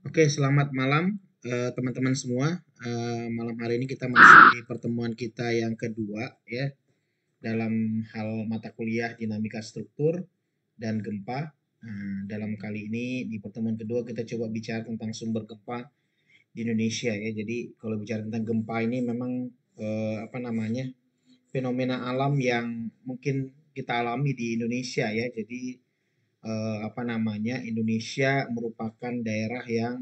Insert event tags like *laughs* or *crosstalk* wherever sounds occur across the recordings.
Oke, selamat malam eh, teman-teman uh, semua. Uh, malam hari ini kita masih di pertemuan kita yang kedua ya dalam hal mata kuliah dinamika struktur dan gempa. Nah, dalam kali ini di pertemuan kedua kita coba bicara tentang sumber gempa di Indonesia ya. Jadi kalau bicara tentang gempa ini memang uh, apa namanya fenomena alam yang mungkin kita alami di Indonesia ya. Jadi eh, apa namanya Indonesia merupakan daerah yang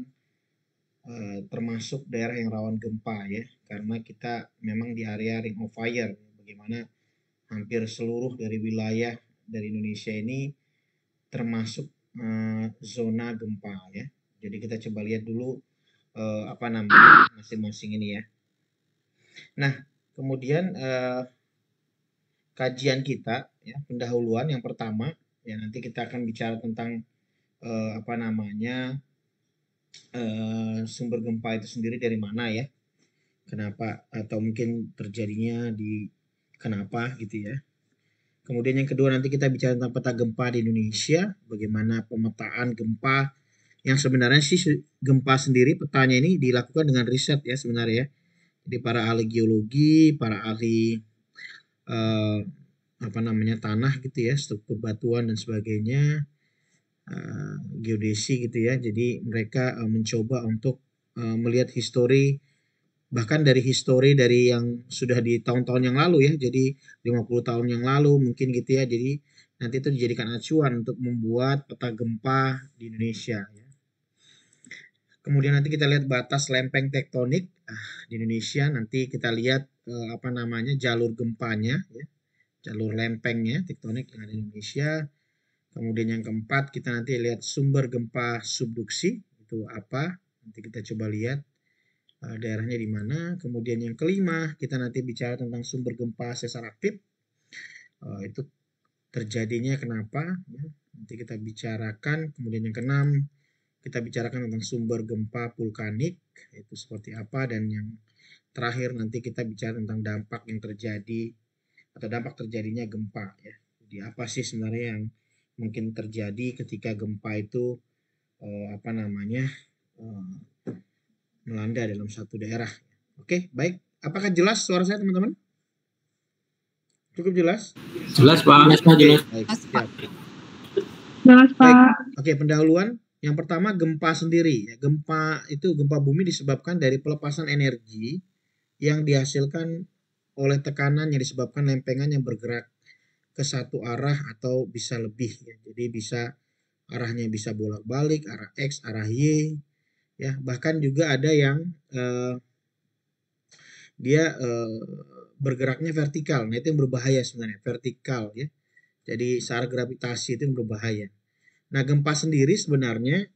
eh, termasuk daerah yang rawan gempa ya karena kita memang di area ring of fire bagaimana hampir seluruh dari wilayah dari Indonesia ini termasuk eh, zona gempa ya jadi kita coba lihat dulu eh, apa namanya masing-masing ini ya nah kemudian eh, kajian kita ya pendahuluan yang pertama ya nanti kita akan bicara tentang uh, apa namanya uh, sumber gempa itu sendiri dari mana ya kenapa atau mungkin terjadinya di kenapa gitu ya kemudian yang kedua nanti kita bicara tentang peta gempa di Indonesia bagaimana pemetaan gempa yang sebenarnya sih gempa sendiri petanya ini dilakukan dengan riset ya sebenarnya ya. jadi para ahli geologi para ahli uh, apa namanya tanah gitu ya struktur batuan dan sebagainya uh, geodesi gitu ya jadi mereka uh, mencoba untuk uh, melihat histori bahkan dari histori dari yang sudah di tahun-tahun yang lalu ya jadi 50 tahun yang lalu mungkin gitu ya jadi nanti itu dijadikan acuan untuk membuat peta gempa di Indonesia ya. kemudian nanti kita lihat batas lempeng tektonik ah, di Indonesia nanti kita lihat eh, apa namanya jalur gempanya ya jalur lempeng ya tektonik yang ada di Indonesia. Kemudian yang keempat kita nanti lihat sumber gempa subduksi itu apa? Nanti kita coba lihat eh, daerahnya di mana. Kemudian yang kelima kita nanti bicara tentang sumber gempa sesar aktif. Eh, itu terjadinya kenapa? Ya, nanti kita bicarakan. Kemudian yang keenam kita bicarakan tentang sumber gempa vulkanik itu seperti apa dan yang terakhir nanti kita bicara tentang dampak yang terjadi atau dampak terjadinya gempa ya. Jadi apa sih sebenarnya yang mungkin terjadi ketika gempa itu eh, apa namanya eh, melanda dalam satu daerah. Oke, baik. Apakah jelas suara saya teman-teman? Cukup jelas? Jelas Pak. Jelas Pak. Jelas, baik, Pak. jelas Pak. Baik. Oke, pendahuluan. Yang pertama gempa sendiri. Ya, gempa itu gempa bumi disebabkan dari pelepasan energi yang dihasilkan oleh tekanan yang disebabkan lempengan yang bergerak ke satu arah atau bisa lebih ya. Jadi bisa arahnya bisa bolak-balik, arah X, arah Y ya. Bahkan juga ada yang eh, dia eh, bergeraknya vertikal. Nah, itu yang berbahaya sebenarnya, vertikal ya. Jadi secara gravitasi itu yang berbahaya. Nah, gempa sendiri sebenarnya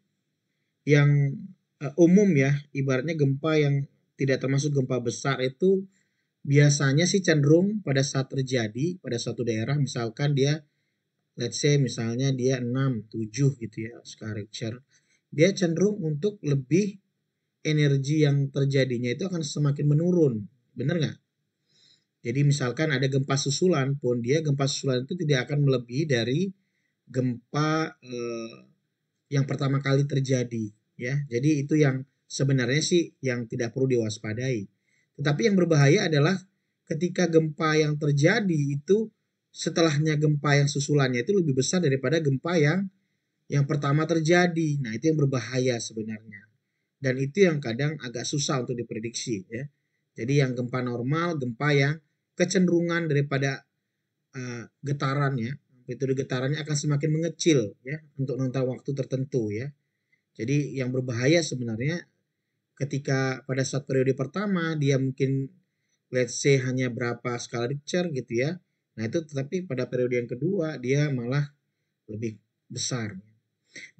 yang eh, umum ya, ibaratnya gempa yang tidak termasuk gempa besar itu biasanya sih cenderung pada saat terjadi pada satu daerah misalkan dia let's say misalnya dia 6, 7 gitu ya scarecture dia cenderung untuk lebih energi yang terjadinya itu akan semakin menurun bener nggak jadi misalkan ada gempa susulan pun dia gempa susulan itu tidak akan melebihi dari gempa eh, yang pertama kali terjadi ya jadi itu yang sebenarnya sih yang tidak perlu diwaspadai tetapi yang berbahaya adalah ketika gempa yang terjadi itu setelahnya gempa yang susulannya itu lebih besar daripada gempa yang yang pertama terjadi. Nah, itu yang berbahaya sebenarnya. Dan itu yang kadang agak susah untuk diprediksi ya. Jadi yang gempa normal, gempa yang kecenderungan daripada uh, getaran ya, getarannya akan semakin mengecil ya untuk nonton waktu tertentu ya. Jadi yang berbahaya sebenarnya ketika pada saat periode pertama dia mungkin let's say hanya berapa skala Richter gitu ya. Nah itu tetapi pada periode yang kedua dia malah lebih besar.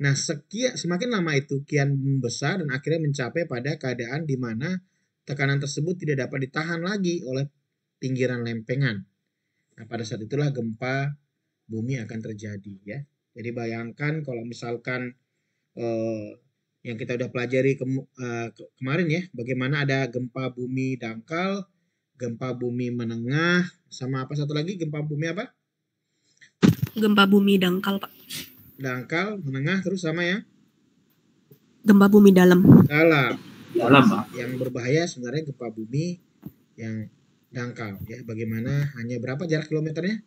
Nah sekian semakin lama itu kian membesar dan akhirnya mencapai pada keadaan di mana tekanan tersebut tidak dapat ditahan lagi oleh pinggiran lempengan. Nah pada saat itulah gempa bumi akan terjadi ya. Jadi bayangkan kalau misalkan eh, yang kita udah pelajari eh, ke, uh, kemarin ya, bagaimana ada gempa bumi dangkal, gempa bumi menengah, sama apa satu lagi gempa bumi apa? Gempa bumi dangkal, Pak. Dangkal, menengah terus sama ya? Gempa bumi dalam. Dalam. Dalam, Pak. Yang berbahaya sebenarnya gempa bumi yang dangkal ya. Bagaimana hanya berapa jarak kilometernya?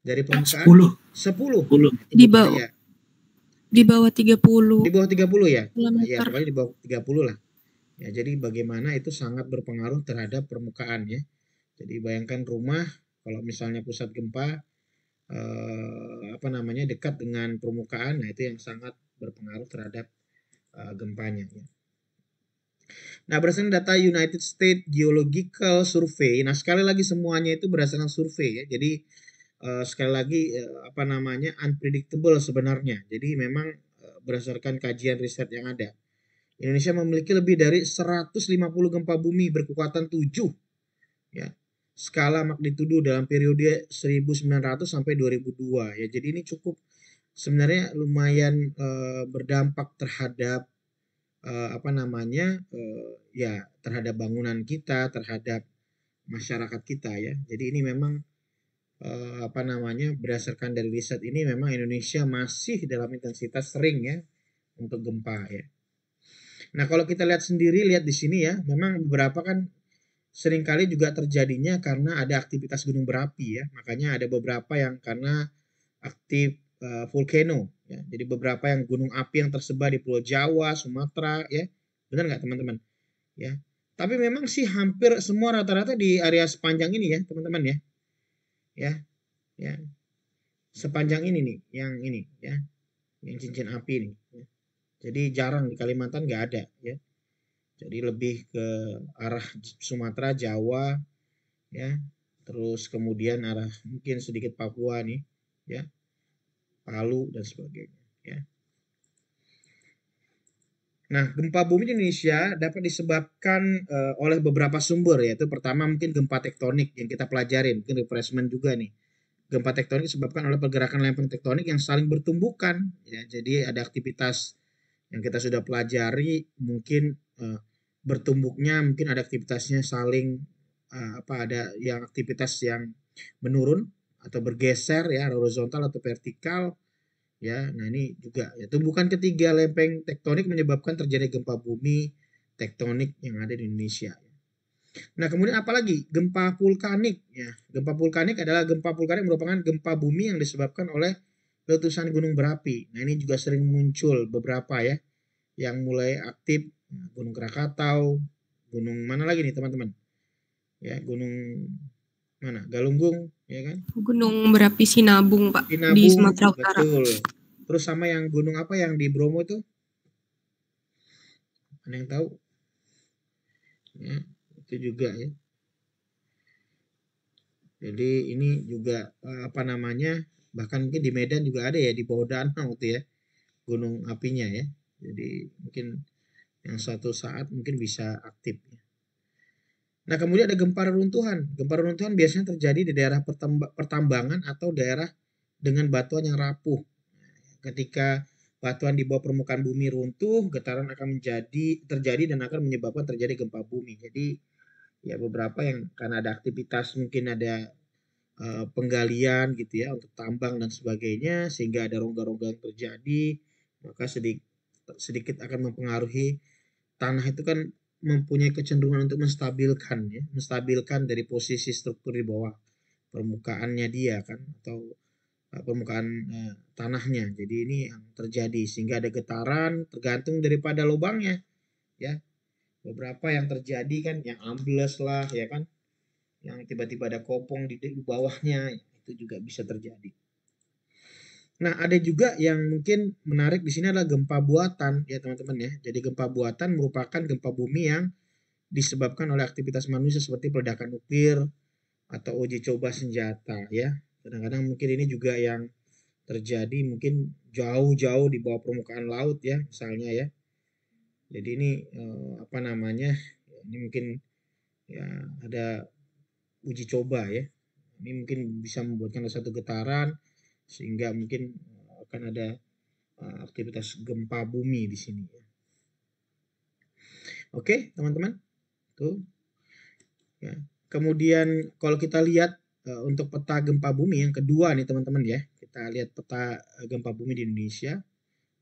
Dari permukaan? sepuluh sepuluh 10. Di bawah iya. Di bawah 30. Di bawah 30 ya? Kilometer. Ya, pokoknya di bawah 30 lah. Ya, jadi bagaimana itu sangat berpengaruh terhadap permukaan ya. Jadi bayangkan rumah kalau misalnya pusat gempa eh, apa namanya dekat dengan permukaan, nah itu yang sangat berpengaruh terhadap eh, gempanya ya. Nah, berdasarkan data United States Geological Survey, nah sekali lagi semuanya itu berdasarkan survei ya. Jadi Eh, sekali lagi eh, apa namanya unpredictable sebenarnya. Jadi memang eh, berdasarkan kajian riset yang ada. Indonesia memiliki lebih dari 150 gempa bumi berkekuatan 7 ya. Skala magnitudo dalam periode 1900 sampai 2002 ya. Jadi ini cukup sebenarnya lumayan uh, berdampak terhadap uh, apa namanya uh, ya terhadap bangunan kita, terhadap masyarakat kita ya. Jadi ini memang eh, apa namanya berdasarkan dari riset ini memang Indonesia masih dalam intensitas sering ya untuk gempa ya. Nah kalau kita lihat sendiri lihat di sini ya memang beberapa kan seringkali juga terjadinya karena ada aktivitas gunung berapi ya makanya ada beberapa yang karena aktif uh, vulcano ya jadi beberapa yang gunung api yang tersebar di Pulau Jawa Sumatera ya benar nggak teman-teman ya tapi memang sih hampir semua rata-rata di area sepanjang ini ya teman-teman ya ya ya sepanjang ini nih yang ini ya yang cincin api nih ya. jadi jarang di Kalimantan nggak ada ya jadi lebih ke arah Sumatera Jawa ya terus kemudian arah mungkin sedikit Papua nih ya Palu dan sebagainya ya Nah, gempa bumi di Indonesia dapat disebabkan uh, oleh beberapa sumber, yaitu pertama mungkin gempa tektonik yang kita pelajari, mungkin refreshment juga nih. Gempa tektonik disebabkan oleh pergerakan lempeng tektonik yang saling bertumbukan, ya. Jadi ada aktivitas yang kita sudah pelajari, mungkin uh, bertumbuknya, mungkin ada aktivitasnya saling uh, apa ada yang aktivitas yang menurun atau bergeser ya horizontal atau vertikal ya. Nah, ini juga ya tumbukan ketiga lempeng tektonik menyebabkan terjadi gempa bumi tektonik yang ada di Indonesia. Ya. Nah, kemudian apalagi gempa vulkanik ya. Gempa vulkanik adalah gempa vulkanik merupakan gempa bumi yang disebabkan oleh letusan gunung berapi. Nah, ini juga sering muncul beberapa ya yang mulai aktif ya, Gunung Krakatau, gunung mana lagi nih teman-teman? Ya, gunung mana? Galunggung, ya kan? Gunung berapi Sinabung pak Sinabung, di Sumatera Utara. Betul. Terus sama yang gunung apa yang di Bromo itu? Ada yang tahu? Ya, itu juga ya. Jadi ini juga eh, apa namanya? Bahkan mungkin di Medan juga ada ya di bawah danau itu ya gunung apinya ya. Jadi mungkin yang suatu saat mungkin bisa aktif. Ya. Nah, kemudian ada gempa runtuhan Gempa runtuhan biasanya terjadi di daerah pertambangan atau daerah dengan batuan yang rapuh. Ketika batuan di bawah permukaan bumi runtuh, getaran akan menjadi terjadi dan akan menyebabkan terjadi gempa bumi. Jadi ya beberapa yang karena ada aktivitas mungkin ada eh, penggalian gitu ya untuk tambang dan sebagainya sehingga ada rongga-rongga yang terjadi, maka sedikit sedikit akan mempengaruhi tanah itu kan mempunyai kecenderungan untuk menstabilkan ya, menstabilkan dari posisi struktur di bawah permukaannya dia kan atau e, permukaan uh, tanahnya. Jadi ini yang terjadi sehingga ada getaran tergantung daripada lubangnya ya. Beberapa yang terjadi kan yang ambles lah ya kan. Yang tiba-tiba ada kopong di bawahnya itu juga bisa terjadi. Nah, ada juga yang mungkin menarik di sini adalah gempa buatan ya teman-teman ya. Jadi gempa buatan merupakan gempa bumi yang disebabkan oleh aktivitas manusia seperti peledakan nuklir atau uji coba senjata ya. Kadang-kadang mungkin ini juga yang terjadi mungkin jauh-jauh di bawah permukaan laut ya misalnya ya. Jadi ini eh, apa namanya? Ini mungkin ya ada uji coba ya. Ini mungkin bisa membuatkan satu getaran sehingga mungkin eh, akan ada eh, aktivitas gempa bumi di sini. Oke, teman-teman, tuh. Ya. Kemudian kalau kita lihat eh, untuk peta gempa bumi yang kedua nih teman-teman ya, kita lihat peta gempa bumi di Indonesia.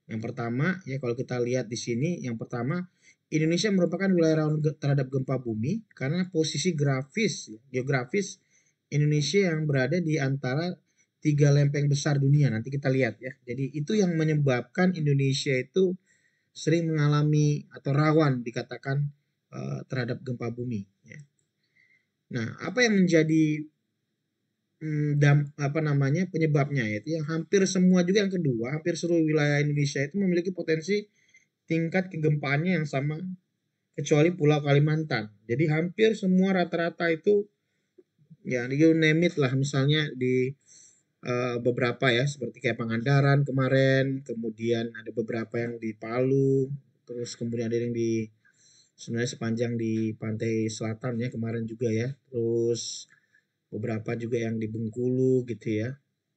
Yang pertama ya kalau kita lihat di sini, yang pertama Indonesia merupakan wilayah rawan terhadap gempa bumi karena posisi grafis geografis Indonesia yang berada di antara tiga lempeng besar dunia nanti kita lihat ya. Jadi itu yang menyebabkan Indonesia itu sering mengalami atau rawan dikatakan uh, terhadap gempa bumi. Ya. Nah apa yang menjadi hmm, dam, apa namanya penyebabnya yaitu yang hampir semua juga yang kedua hampir seluruh wilayah Indonesia itu memiliki potensi tingkat kegempaannya yang sama kecuali Pulau Kalimantan. Jadi hampir semua rata-rata itu ya you name lah misalnya di Eh, beberapa ya seperti kayak Pangandaran kemarin, kemudian ada beberapa yang di Palu, terus kemudian ada yang di sebenarnya sepanjang di pantai selatan ya kemarin juga ya, terus beberapa juga yang di Bengkulu gitu ya.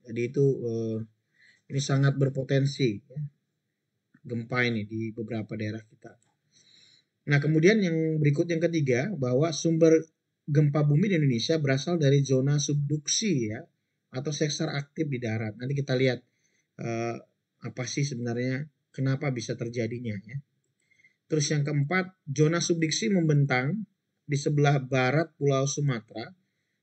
Jadi itu eh, ini sangat berpotensi ya. gempa ini di beberapa daerah kita. Nah kemudian yang berikut yang ketiga bahwa sumber gempa bumi di Indonesia berasal dari zona subduksi ya atau sesar aktif di darat. Nanti kita lihat uh, apa sih sebenarnya kenapa bisa terjadinya ya. Terus yang keempat, zona subduksi membentang di sebelah barat Pulau Sumatera,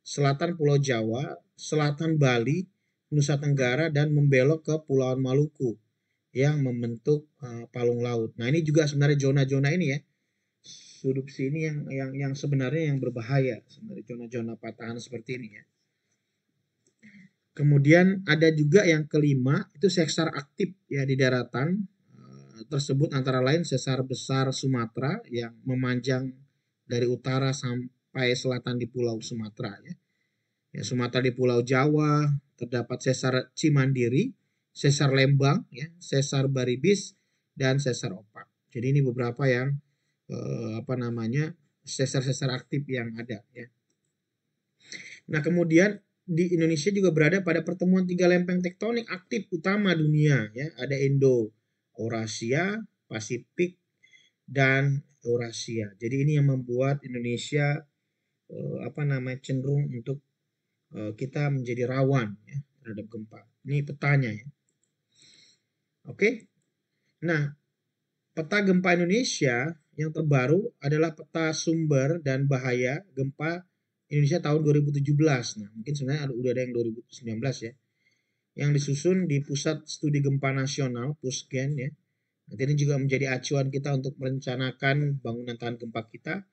selatan Pulau Jawa, selatan Bali, Nusa Tenggara dan membelok ke pulau Maluku yang membentuk uh, palung laut. Nah, ini juga sebenarnya zona-zona ini ya subduksi ini yang yang yang sebenarnya yang berbahaya sebenarnya zona-zona patahan seperti ini ya. Kemudian ada juga yang kelima itu sesar aktif ya di daratan eh, tersebut antara lain sesar besar Sumatera yang memanjang dari utara sampai selatan di Pulau Sumatera ya. ya Sumatera di Pulau Jawa terdapat sesar Cimandiri, sesar Lembang ya, sesar Baribis dan sesar Opak. Jadi ini beberapa yang eh, apa namanya sesar-sesar aktif yang ada ya. Nah, kemudian di Indonesia juga berada pada pertemuan tiga lempeng tektonik aktif utama dunia ya ada Indo Eurasia Pasifik dan Eurasia jadi ini yang membuat Indonesia eh, apa namanya cenderung untuk eh, kita menjadi rawan ya, terhadap gempa ini petanya ya oke nah peta gempa Indonesia yang terbaru adalah peta sumber dan bahaya gempa Indonesia tahun 2017. Nah, mungkin sebenarnya ada, udah ada yang 2019 ya. Yang disusun di Pusat Studi Gempa Nasional, Pusgen ya. Nanti ini juga menjadi acuan kita untuk merencanakan bangunan tahan gempa kita.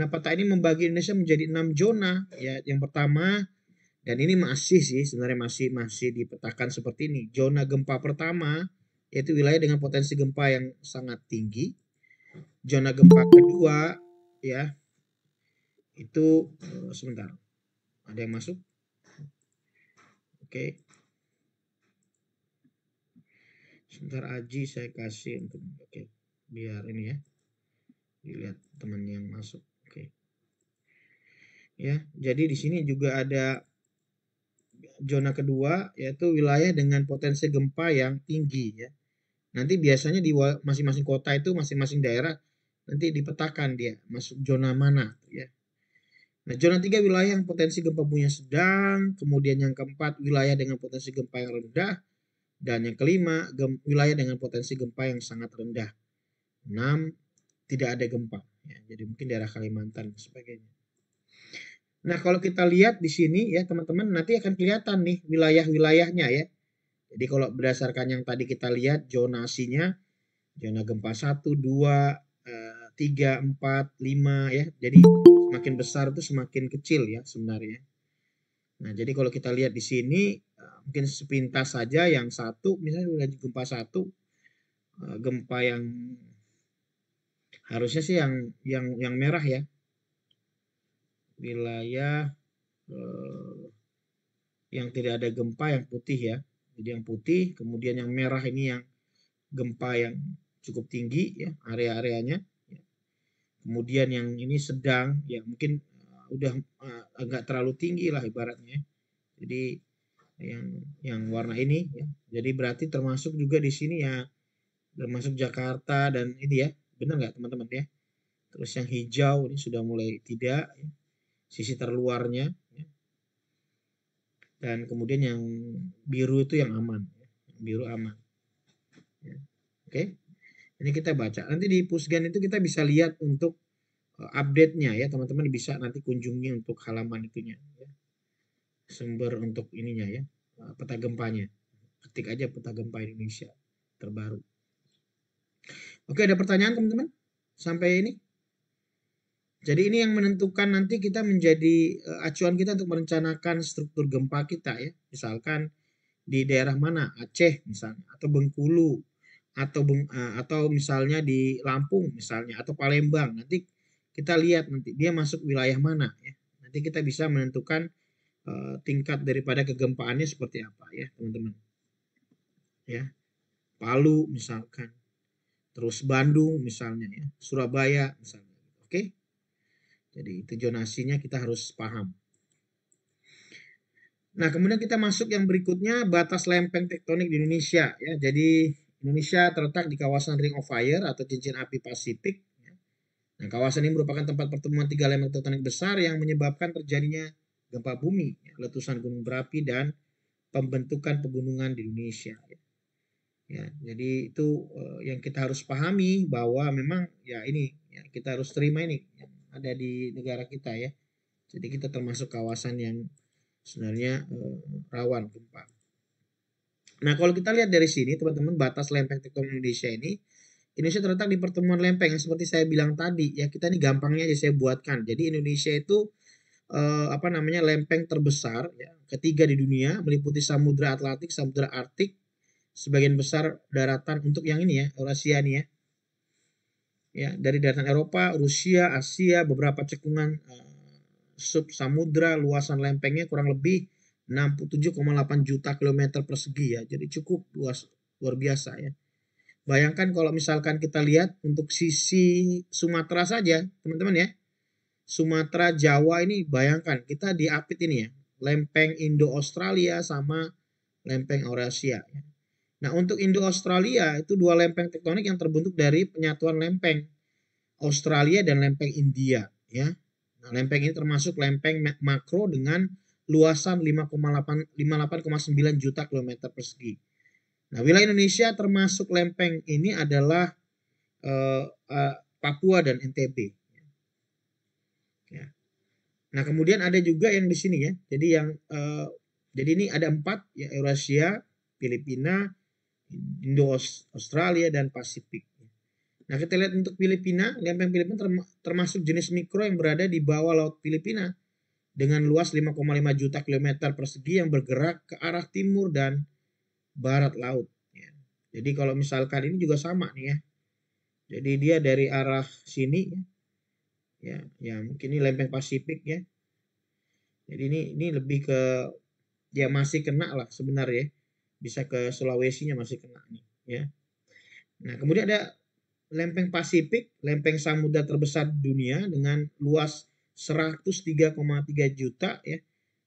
Nah, peta ini membagi Indonesia menjadi 6 zona. Ya, yang pertama dan ini masih sih sebenarnya masih masih dipetakan seperti ini. Zona gempa pertama yaitu wilayah dengan potensi gempa yang sangat tinggi. Zona gempa kedua ya itu eh, sebentar ada yang masuk oke sebentar Aji saya kasih untuk oke biar ini ya dilihat teman yang masuk oke ya jadi di sini juga ada zona kedua yaitu wilayah dengan potensi gempa yang tinggi ya nanti biasanya di masing-masing kota itu masing-masing daerah nanti dipetakan dia masuk zona mana ya Nah, zona tiga wilayah yang potensi gempa punya sedang, kemudian yang keempat wilayah dengan potensi gempa yang rendah, dan yang kelima wilayah dengan potensi gempa yang sangat rendah. enam Tidak ada gempa. Ya, jadi mungkin daerah Kalimantan dan sebagainya. Nah, kalau kita lihat di sini ya teman-teman, nanti akan kelihatan nih wilayah-wilayahnya ya. Jadi kalau berdasarkan yang tadi kita lihat zonasinya, zona gempa satu dua eh, tiga empat lima ya. Jadi makin besar itu semakin kecil ya sebenarnya. Nah, jadi kalau kita lihat di sini eh, mungkin sepintas saja yang satu misalnya sudah gempa satu eh, gempa yang harusnya sih yang yang yang merah ya wilayah eh, yang tidak ada gempa yang putih ya jadi yang putih kemudian yang merah ini yang gempa yang cukup tinggi ya area-areanya kemudian yang ini sedang ya mungkin uh, udah uh, agak terlalu tinggi lah ibaratnya jadi yang yang warna ini ya jadi berarti termasuk juga di sini ya termasuk Jakarta dan ini ya benar nggak teman-teman ya terus yang hijau ini sudah mulai tidak ya. sisi terluarnya ya. dan kemudian yang biru itu yang aman ya. biru aman ya. oke okay? Ini kita baca. Nanti di Pusgan itu kita bisa lihat untuk eh, update-nya ya teman-teman bisa nanti kunjungi untuk halaman itunya ya. Sumber untuk ininya ya, eh, peta gempanya. Ketik aja peta gempa Indonesia terbaru. Oke, ada pertanyaan teman-teman? Sampai ini? Jadi ini yang menentukan nanti kita menjadi eh, acuan kita untuk merencanakan struktur gempa kita ya. Misalkan di daerah mana? Aceh misalnya atau Bengkulu atau e, atau misalnya di Lampung misalnya atau Palembang nanti kita lihat nanti dia masuk wilayah mana ya nanti kita bisa menentukan uh, tingkat daripada kegempaannya seperti apa ya teman-teman ya Palu misalkan terus Bandung misalnya ya Surabaya misalnya oke jadi itu jonasinya kita harus paham Nah, kemudian kita masuk yang berikutnya batas lempeng tektonik di Indonesia ya. Jadi Indonesia terletak di kawasan Ring of Fire atau cincin api Pasifik. Ya. Nah, kawasan ini merupakan tempat pertemuan tiga elemen tektonik besar yang menyebabkan terjadinya gempa bumi, ya, letusan gunung berapi, dan pembentukan pegunungan di Indonesia. Ya, ya jadi itu eh, yang kita harus pahami bahwa memang ya ini ya, kita harus terima ini yang ada di negara kita ya. Jadi kita termasuk kawasan yang sebenarnya eh, rawan gempa. Nah, kalau kita lihat dari sini, teman-teman, batas lempeng tektonik Indonesia ini, Indonesia terletak di pertemuan lempeng yang seperti saya bilang tadi, ya kita ini gampangnya aja saya buatkan. Jadi Indonesia itu eh, apa namanya lempeng terbesar, ya, ketiga di dunia, meliputi Samudra Atlantik, Samudra Artik, sebagian besar daratan untuk yang ini ya, Eurasia nih ya. Ya, dari daratan Eropa, Rusia, Asia, beberapa cekungan eh, sub samudra, luasan lempengnya kurang lebih 67,8 juta kilometer persegi ya. Jadi cukup luas luar biasa ya. Bayangkan kalau misalkan kita lihat untuk sisi Sumatera saja, teman-teman ya. Sumatera, Jawa ini bayangkan kita diapit ini ya. Lempeng Indo-Australia sama lempeng Eurasia. Ya. Nah untuk Indo-Australia itu dua lempeng tektonik yang terbentuk dari penyatuan lempeng Australia dan lempeng India. ya. Nah, lempeng ini termasuk lempeng makro dengan luasan 5,8 58,9 juta kilometer persegi. Nah, wilayah Indonesia termasuk lempeng ini adalah uh, uh, Papua dan NTB. Ya. Nah, kemudian ada juga yang di sini ya. Jadi yang uh, jadi ini ada empat ya Eurasia, Filipina, Indo Australia dan Pasifik. Nah, kita lihat untuk Filipina, lempeng Filipina termasuk jenis mikro yang berada di bawah laut Filipina dengan luas 5,5 juta kilometer persegi yang bergerak ke arah timur dan barat laut. Ya. Jadi kalau misalkan ini juga sama nih ya. Jadi dia dari arah sini ya. ya, ya mungkin ini lempeng Pasifik ya. Jadi ini ini lebih ke ya masih kena lah sebenarnya. Bisa ke Sulawesi nya masih kena nih ya. Nah, kemudian ada lempeng Pasifik, lempeng samudra terbesar dunia dengan luas 103,3 juta ya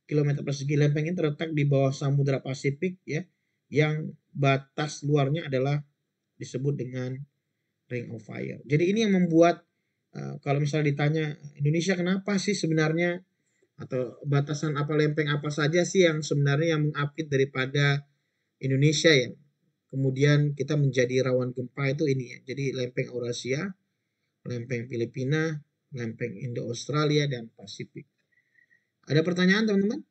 kilometer persegi lempeng ini terletak di bawah Samudra Pasifik ya yang batas luarnya adalah disebut dengan Ring of Fire. Jadi ini yang membuat uh, kalau misalnya ditanya Indonesia kenapa sih sebenarnya atau batasan apa lempeng apa saja sih yang sebenarnya yang mengapit daripada Indonesia ya. Kemudian kita menjadi rawan gempa itu ini ya. Jadi lempeng Eurasia, lempeng Filipina, lempeng Indo-Australia dan Pasifik. Ada pertanyaan teman-teman?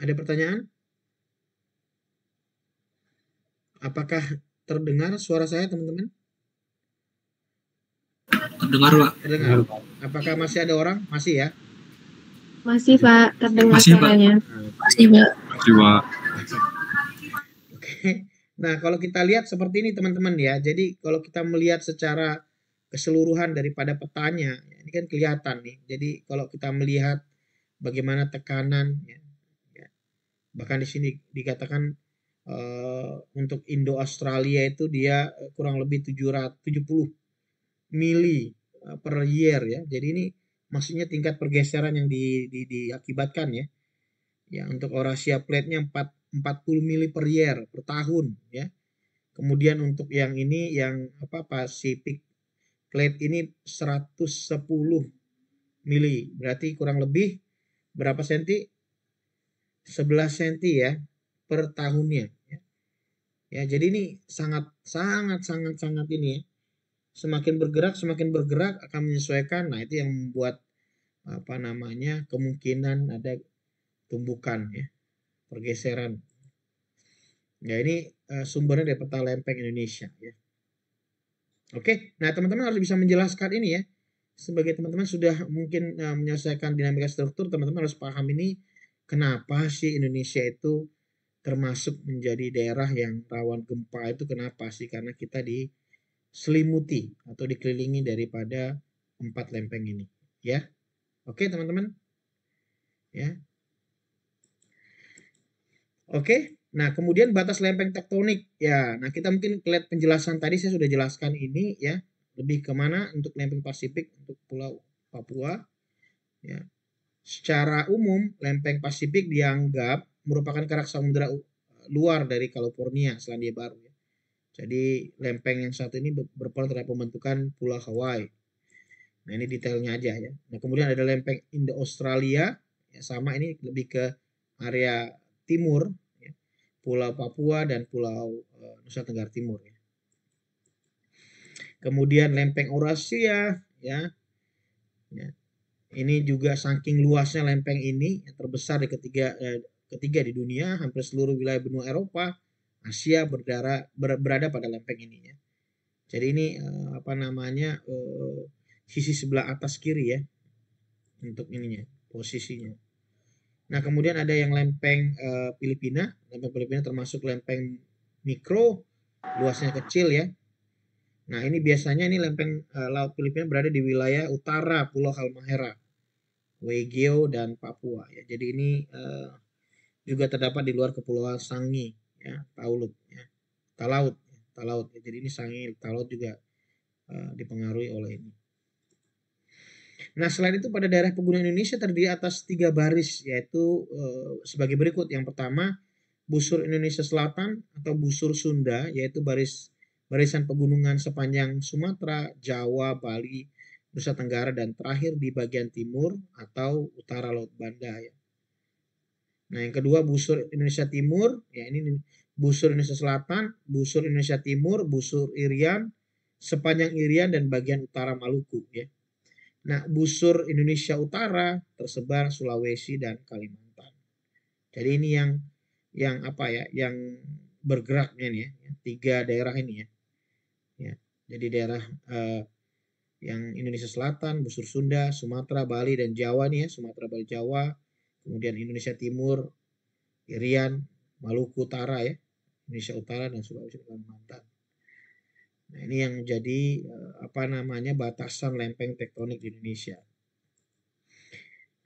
Ada pertanyaan? Apakah terdengar suara saya teman-teman? Terdengar Pak. Terdengar. Apakah masih ada orang? Masih ya? Masih Pak, terdengar masih, suaranya. Masih Pak. Masih Pak. Oke. Nah kalau kita lihat seperti ini teman-teman ya. Jadi kalau kita melihat secara keseluruhan daripada petanya. Ya, ini kan kelihatan nih. Jadi kalau kita melihat bagaimana tekanan, ya, ya. bahkan di sini dikatakan uh, untuk Indo Australia itu dia eh, kurang lebih 770 mili eh, per year ya. Jadi ini maksudnya tingkat pergeseran yang di, di, diakibatkan ya. Ya untuk Eurasia Plate-nya 4, 40 mili per year per tahun ya. Kemudian untuk yang ini yang apa Pasifik plate ini 110 mili. Berarti kurang lebih berapa senti? 11 senti ya per tahunnya. Ya, jadi ini sangat sangat sangat sangat ini ya. Semakin bergerak, semakin bergerak akan menyesuaikan. Nah, itu yang membuat apa namanya? kemungkinan ada tumbukan ya, pergeseran. Ya ini uh, sumbernya dari peta lempeng Indonesia ya. Oke, nah teman-teman harus bisa menjelaskan ini ya. Sebagai teman-teman sudah mungkin uh, menyelesaikan dinamika struktur, teman-teman harus paham ini kenapa sih Indonesia itu termasuk menjadi daerah yang rawan gempa itu kenapa sih? Karena kita diselimuti atau dikelilingi daripada empat lempeng ini, ya. Oke, teman-teman. Ya. Oke. Nah, kemudian batas lempeng tektonik ya. Nah, kita mungkin lihat penjelasan tadi saya sudah jelaskan ini ya, lebih kemana untuk lempeng Pasifik untuk Pulau Papua ya. Secara umum, lempeng Pasifik dianggap merupakan kerak samudra luar dari California, Selandia Baru ya. Jadi, lempeng yang satu ini berperan terhadap pembentukan Pulau Hawaii. Nah, ini detailnya aja ya. Nah, kemudian ada lempeng Indo-Australia ya, sama ini lebih ke area timur Pulau Papua dan Pulau eh, Nusa Tenggara Timur ya. Kemudian lempeng Eurasia ya. ya. Ini juga saking luasnya lempeng ini yang terbesar di ketiga eh, ketiga di dunia, hampir seluruh wilayah benua Eropa, Asia berdara, ber, berada pada lempeng ini ya. Jadi ini eh, apa namanya eh, sisi sebelah atas kiri ya untuk ininya posisinya. Nah, kemudian ada yang lempeng e, Filipina. Lempeng Filipina termasuk lempeng mikro, luasnya kecil ya. Nah, ini biasanya ini lempeng e, laut Filipina berada di wilayah utara Pulau Halmahera, Wegeo dan Papua ya. Jadi ini e, juga terdapat di luar kepulauan Sangi ya, Tauluk ya. Talaut, Talaut. Jadi ini Sangi, Talaut juga e, dipengaruhi oleh ini. Nah, selain itu pada daerah pegunungan Indonesia terdiri atas tiga baris yaitu e, sebagai berikut. Yang pertama, busur Indonesia Selatan atau busur Sunda yaitu baris barisan pegunungan sepanjang Sumatera, Jawa, Bali, Nusa Tenggara dan terakhir di bagian timur atau utara Laut Banda ya. Nah, yang kedua busur Indonesia Timur, ya ini busur Indonesia Selatan, busur Indonesia Timur, busur Irian, sepanjang Irian dan bagian utara Maluku ya. Nah, busur Indonesia Utara tersebar Sulawesi dan Kalimantan. Jadi ini yang yang apa ya, yang bergeraknya nih ya, tiga daerah ini ya. Ya, jadi daerah eh, yang Indonesia Selatan, busur Sunda, Sumatera, Bali dan Jawa nih ya, Sumatera, Bali, Jawa, kemudian Indonesia Timur, Irian, Maluku Utara ya, Indonesia Utara dan Sulawesi dan Kalimantan. Nah, ini yang jadi eh, apa namanya batasan lempeng tektonik di Indonesia.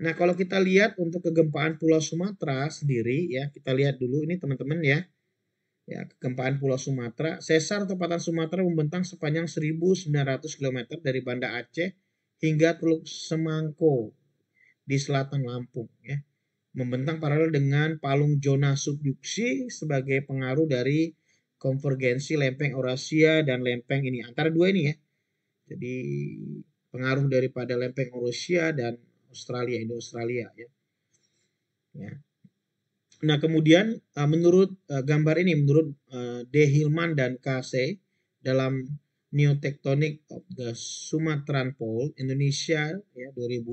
Nah, kalau kita lihat untuk kegempaan Pulau Sumatera sendiri ya, kita lihat dulu ini teman-teman ya. Ya, kegempaan Pulau Sumatera, sesar tempatan Sumatera membentang sepanjang 1900 km dari Banda Aceh hingga Teluk Semangko di selatan Lampung ya. Membentang paralel dengan palung zona subduksi sebagai pengaruh dari konvergensi lempeng Eurasia dan lempeng ini antara dua ini ya jadi pengaruh daripada lempeng Rusia dan Australia Indo Australia ya. ya. Nah kemudian eh, menurut eh, gambar ini menurut uh, De Hilman dan KC dalam Neotectonic of the Sumatran Pole Indonesia ya 2000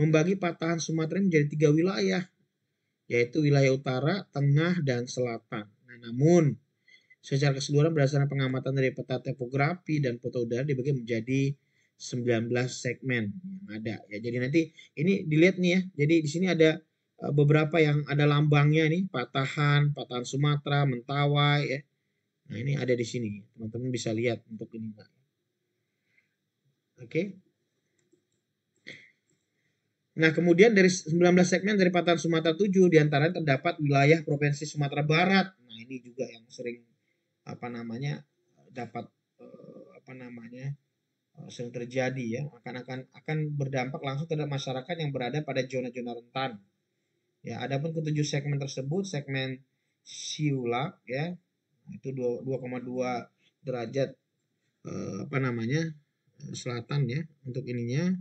membagi patahan Sumatera menjadi tiga wilayah yaitu wilayah utara, tengah, dan selatan. Nah, namun Secara keseluruhan berdasarkan pengamatan dari peta topografi dan foto udara dibagi menjadi 19 segmen yang ada ya. Jadi nanti ini dilihat nih ya. Jadi di sini ada e, beberapa yang ada lambangnya nih, patahan, patahan Sumatera, Mentawai ya. Nah, ini ada di sini. Teman-teman bisa lihat untuk ini, Oke. Oke. Nah, kemudian dari 19 segmen dari patahan Sumatera 7 di antaranya terdapat wilayah Provinsi Sumatera Barat. Nah, ini juga yang sering apa namanya dapat eh, apa namanya eh, sering terjadi ya akan akan akan berdampak langsung terhadap masyarakat yang berada pada zona-zona rentan. Ya, adapun ketujuh segmen tersebut segmen siulak ya itu 2,2 derajat uh, apa namanya selatan ya untuk ininya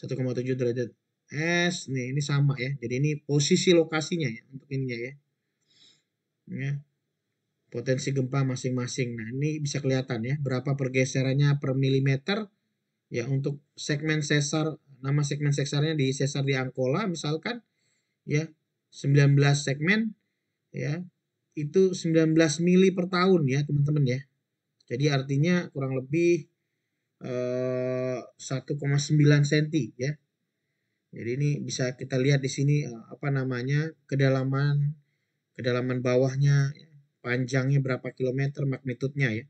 1,7 derajat S nih ini sama ya jadi ini posisi lokasinya ya untuk ininya ya ya potensi gempa masing-masing. Nah, ini bisa kelihatan ya berapa pergeserannya per milimeter ya untuk segmen sesar nama segmen sesarnya di sesar di Angkola misalkan ya 19 segmen ya itu 19 mili per tahun ya teman-teman ya. Jadi artinya kurang lebih eh, 1,9 cm ya. Jadi ini bisa kita lihat di sini eh, apa namanya kedalaman kedalaman bawahnya panjangnya berapa kilometer, magnitudenya ya.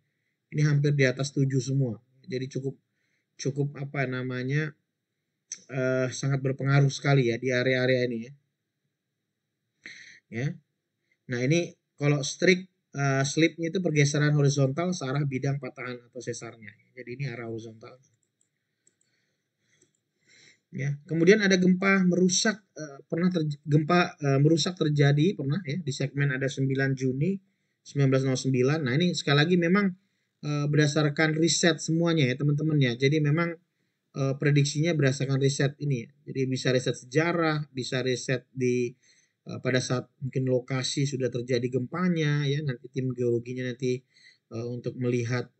Ini hampir di atas 7 semua. Jadi cukup cukup apa namanya uh, sangat berpengaruh sekali ya di area-area ini ya. Ya. Nah, ini kalau strik uh, eh, slipnya itu pergeseran horizontal searah bidang patahan atau sesarnya. Jadi ini arah horizontal. Ya, kemudian ada gempa merusak uh, pernah gempa uh, merusak terjadi pernah ya di segmen ada 9 Juni 1909. Nah, ini sekali lagi memang eh, berdasarkan riset semuanya ya, teman-teman ya. Jadi memang eh, prediksinya berdasarkan riset ini ya. Jadi bisa riset sejarah, bisa riset di eh, pada saat mungkin lokasi sudah terjadi gempanya ya, nanti tim geologinya nanti untuk melihat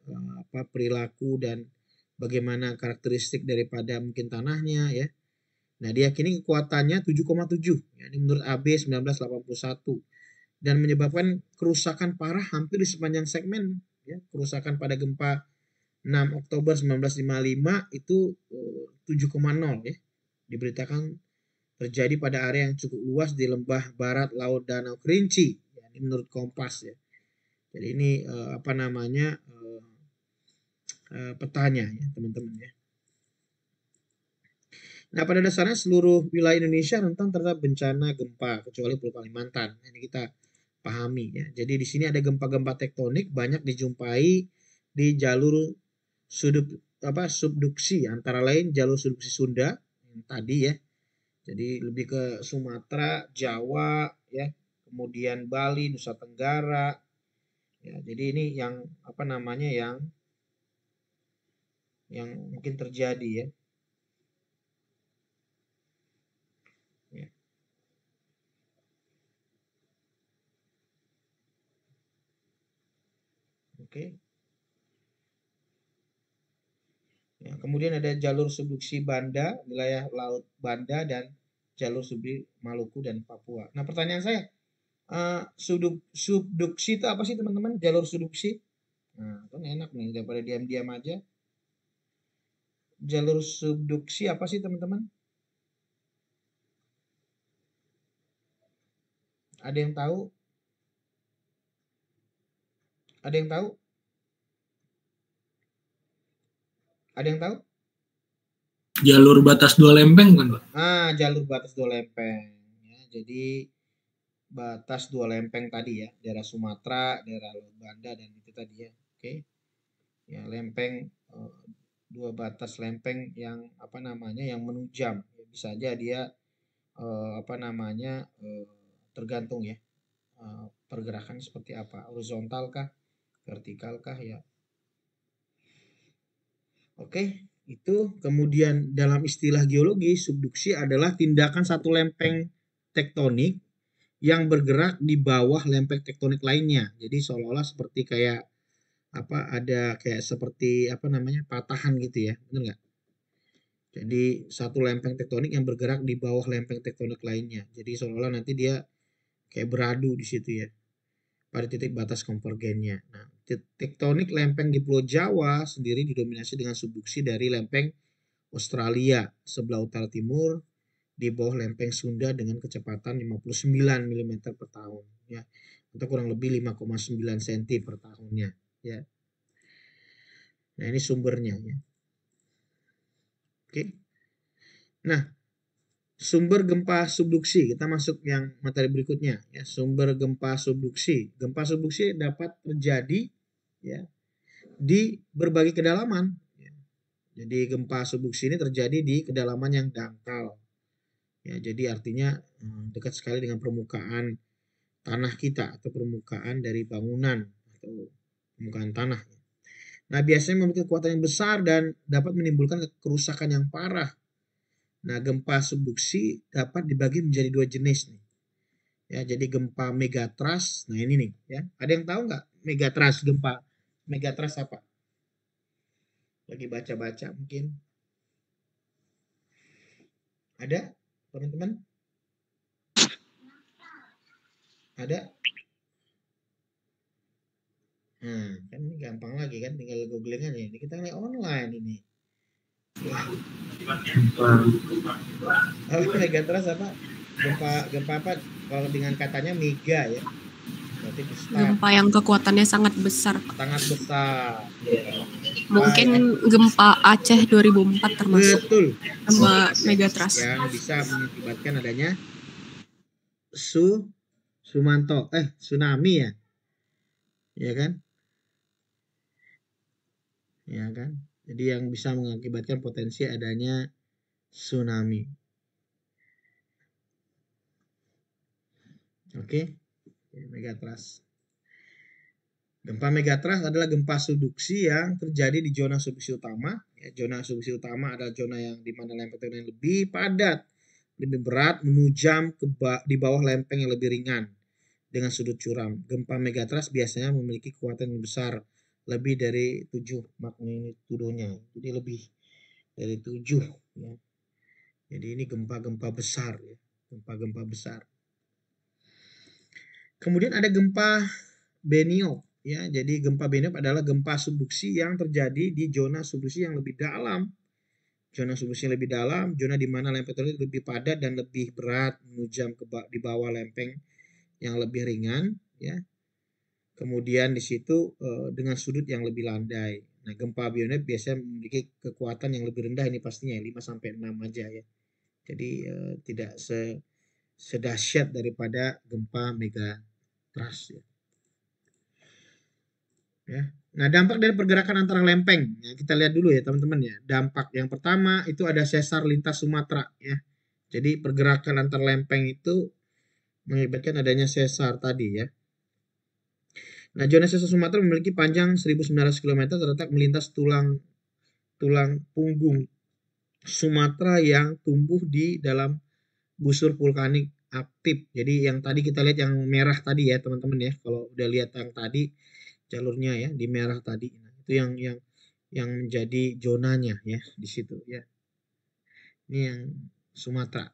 apa perilaku dan bagaimana karakteristik daripada mungkin tanahnya ya. Nah, dia kini kekuatannya 7,7. Ya, ini menurut AB 1981 dan menyebabkan kerusakan parah hampir di sepanjang segmen ya kerusakan pada gempa 6 Oktober 1955 itu 7,0 eh, ya diberitakan terjadi pada area yang cukup luas di lembah barat laut Danau Kerinci ya, ini menurut Kompas ya jadi ini uh, apa namanya uh, uh, petanya ya teman-teman ya Nah, pada dasarnya seluruh wilayah Indonesia rentang terhadap bencana gempa, kecuali Pulau Kalimantan. Ini kita pahami ya. Jadi di sini ada gempa-gempa tektonik banyak dijumpai di jalur sudup apa subduksi antara lain jalur subduksi Sunda yang tadi ya. Jadi lebih ke Sumatera, Jawa ya, kemudian Bali, Nusa Tenggara. Ya, jadi ini yang apa namanya yang yang mungkin terjadi ya. Oke. Ya, kemudian ada jalur subduksi Banda, wilayah laut Banda dan jalur subduksi Maluku dan Papua. Nah, pertanyaan saya, uh, subduksi itu apa sih teman-teman? Jalur subduksi? Nah, kan enak nih daripada diam-diam aja. Jalur subduksi apa sih teman-teman? Ada yang tahu? Ada yang tahu? Ada yang tahu? Jalur batas dua lempeng kan, Pak? Ah, jalur batas dua lempeng. Ya, jadi batas dua lempeng tadi ya, daerah Sumatera, daerah Banda dan itu tadi ya. Oke. Okay. Ya, lempeng eh, dua batas lempeng yang apa namanya yang menujam. Ya, bisa aja dia eh, apa namanya eh, tergantung ya. pergerakan seperti apa, horizontal kah, vertikal kah ya Oke, itu kemudian dalam istilah geologi subduksi adalah tindakan satu lempeng tektonik yang bergerak di bawah lempeng tektonik lainnya. Jadi seolah-olah seperti kayak apa ada kayak seperti apa namanya patahan gitu ya, benar nggak? Jadi satu lempeng tektonik yang bergerak di bawah lempeng tektonik lainnya. Jadi seolah-olah nanti dia kayak beradu di situ ya pada titik batas konvergennya. Nah, tektonik lempeng di Pulau Jawa sendiri didominasi dengan subduksi dari lempeng Australia sebelah utara timur di bawah lempeng Sunda dengan kecepatan 59 mm per tahun ya atau kurang lebih 5,9 cm per tahunnya ya. Nah, ini sumbernya ya. Oke. Nah, Sumber gempa subduksi, kita masuk yang materi berikutnya ya, sumber gempa subduksi. Gempa subduksi dapat terjadi ya di berbagai kedalaman. Ya. Jadi gempa subduksi ini terjadi di kedalaman yang dangkal. Ya, jadi artinya hmm, dekat sekali dengan permukaan tanah kita atau permukaan dari bangunan atau permukaan tanah. Nah, biasanya memiliki kekuatan yang besar dan dapat menimbulkan kerusakan yang parah Nah, gempa subduksi dapat dibagi menjadi dua jenis nih. Ya, jadi gempa megatras. Nah, ini nih ya. Ada yang tahu nggak megatras gempa megatras apa? Lagi baca-baca mungkin. Ada teman-teman? Ada? Nah, kan ini gampang lagi kan tinggal googling aja. Ya. Ini kita lihat online ini. Apa eh, megatrust apa? Gempa gempa apa? Kalau dengan katanya mega ya. Berarti besar. Gempa yang kekuatannya sangat besar. Sangat besar. Yeah. Mungkin gempa Aceh 2004 termasuk. Betul. Gempa megatrust. Yang bisa mengakibatkan adanya su Sumanto eh tsunami ya. Ya kan? Ya kan? Jadi yang bisa mengakibatkan potensi adanya tsunami. Oke, okay? Megatrust. Gempa megatrust adalah gempa subduksi yang terjadi di zona subduksi utama. Ya, zona subduksi utama adalah zona yang di mana lempeng tektonik lebih padat, lebih berat, menujam ke ba di bawah lempeng yang lebih ringan dengan sudut curam. Gempa megatrust biasanya memiliki kekuatan yang besar lebih dari tujuh magnitudonya jadi lebih dari tujuh ya jadi ini gempa-gempa besar ya gempa-gempa besar kemudian ada gempa Benio ya jadi gempa Benio adalah gempa subduksi yang terjadi di zona subduksi yang lebih dalam zona subduksi yang lebih dalam zona di mana lempeng terlihat lebih padat dan lebih berat menujam ke di bawah lempeng yang lebih ringan ya kemudian di situ eh, dengan sudut yang lebih landai. Nah, gempa bionet biasanya memiliki kekuatan yang lebih rendah ini pastinya 5 ya, sampai 6 aja ya. Jadi eh, tidak se sedahsyat daripada gempa mega trust ya. ya. Nah, dampak dari pergerakan antara lempeng ya, kita lihat dulu ya teman-teman ya. Dampak yang pertama itu ada sesar lintas Sumatera ya. Jadi pergerakan antar lempeng itu mengakibatkan adanya sesar tadi ya. Nah, zona sisa Sumatera memiliki panjang 1.900 km terletak melintas tulang tulang punggung Sumatera yang tumbuh di dalam busur vulkanik aktif. Jadi yang tadi kita lihat yang merah tadi ya teman-teman ya. Kalau udah lihat yang tadi jalurnya ya di merah tadi. Nah, itu yang yang yang menjadi zonanya ya di situ ya. Ini yang Sumatera.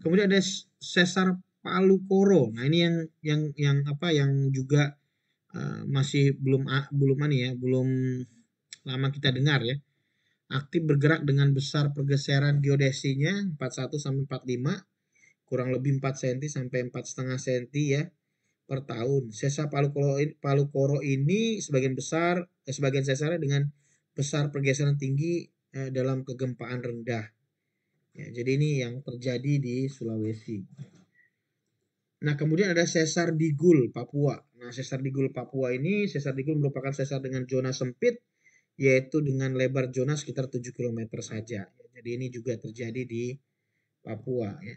Kemudian ada sesar Palu Koro. Nah, ini yang yang yang apa yang juga Eh, masih belum belum mana ya belum lama kita dengar ya aktif bergerak dengan besar pergeseran geodesinya 41 sampai 45 kurang lebih 4 cm sampai 4,5 cm ya per tahun. Sesar palu koro ini, palu koro ini sebagian besar eh, sebagian sesarnya dengan besar pergeseran tinggi eh, dalam kegempaan rendah. Ya, jadi ini yang terjadi di Sulawesi. Nah, kemudian ada sesar digul Papua. Nah, sesar digul Papua ini sesar digul merupakan sesar dengan zona sempit yaitu dengan lebar zona sekitar 7 km saja. Jadi ini juga terjadi di Papua ya.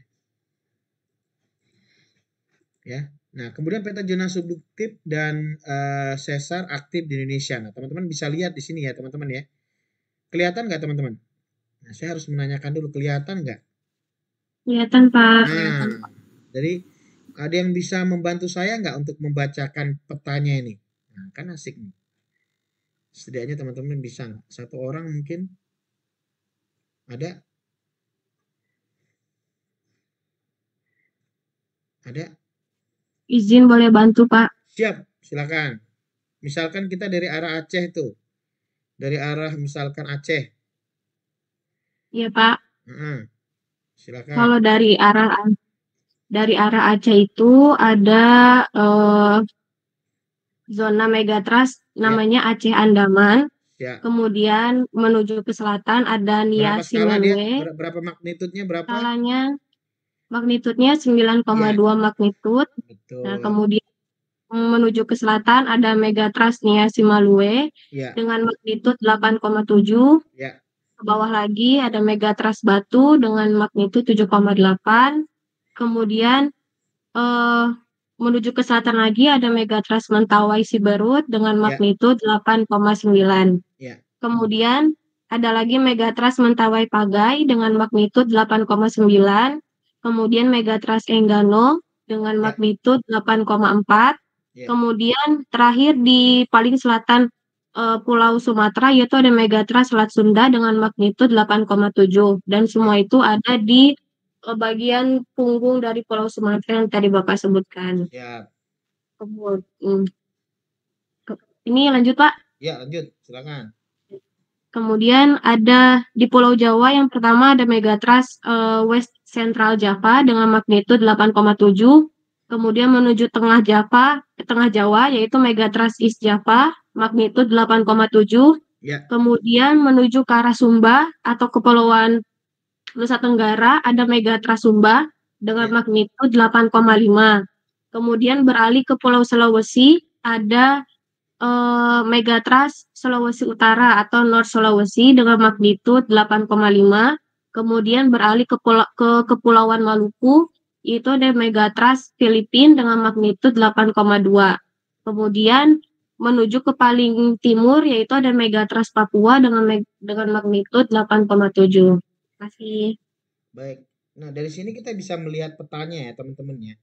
Ya. Nah, kemudian peta zona subduktif dan uh, eh, sesar aktif di Indonesia. Nah, teman-teman bisa lihat di sini ya, teman-teman ya. Kelihatan nggak teman-teman? Nah, saya harus menanyakan dulu kelihatan nggak? Kelihatan, Pak. Nah, kelihatan, Pak. Jadi ada yang bisa membantu saya nggak untuk membacakan petanya ini? Nah, kan asik nih. Setidaknya teman-teman bisa nggak? Satu orang mungkin ada? Ada? Izin boleh bantu Pak. Siap, silakan. Misalkan kita dari arah Aceh tuh. Dari arah misalkan Aceh. Iya Pak. Uh -huh. Silakan. Kalau dari arah Aceh dari arah Aceh itu ada uh, zona megatrust namanya ya. Aceh Andaman. Ya. Kemudian menuju ke selatan ada Nias Simalue. Berapa, berapa magnitudenya berapa? Skalanya magnitudenya 9,2 ya. magnitud. Nah, Betul. Nah, kemudian menuju ke selatan ada Megatrust Nias Simalue ya. dengan magnitud 8,7. Ya. Ke bawah lagi ada Megatrust Batu dengan magnitud 7,8 kemudian uh, menuju ke selatan lagi ada megatrust Mentawai Siberut dengan ya. magnitude yeah. 8,9. Yeah. Kemudian ada lagi megatrust Mentawai Pagai dengan magnitude 8,9. Kemudian megatrust Enggano dengan ya. magnitude yeah. 8,4. Yeah. Kemudian terakhir di paling selatan uh, Pulau Sumatera yaitu ada megatrust Selat Sunda dengan magnitude 8,7 dan semua ya. itu ada di bagian punggung dari Pulau Sumatera yang tadi Bapak sebutkan. Ya. Kemudian, hmm. ini lanjut Pak? Ya lanjut, silakan. Kemudian ada di Pulau Jawa yang pertama ada megatrust uh, eh, West Central Java dengan magnitudo 8,7. Kemudian menuju tengah Java, tengah Jawa yaitu megatrust East Java magnitudo 8,7. Ya. Kemudian menuju ke arah Sumba atau kepulauan Nusa Tenggara ada megatrust Sumba dengan ya. magnitudo 8,5. Kemudian beralih ke Pulau Sulawesi ada eh, megatrust Sulawesi Utara atau North Sulawesi dengan magnitudo 8,5. Kemudian beralih ke, pulau, ke Kepulauan Maluku itu ada megatrust Filipina dengan magnitudo 8,2. Kemudian menuju ke paling timur yaitu ada megatrust Papua dengan dengan magnitudo 8,7 kasih. Baik. Nah, dari sini kita bisa melihat petanya ya, teman-teman ya.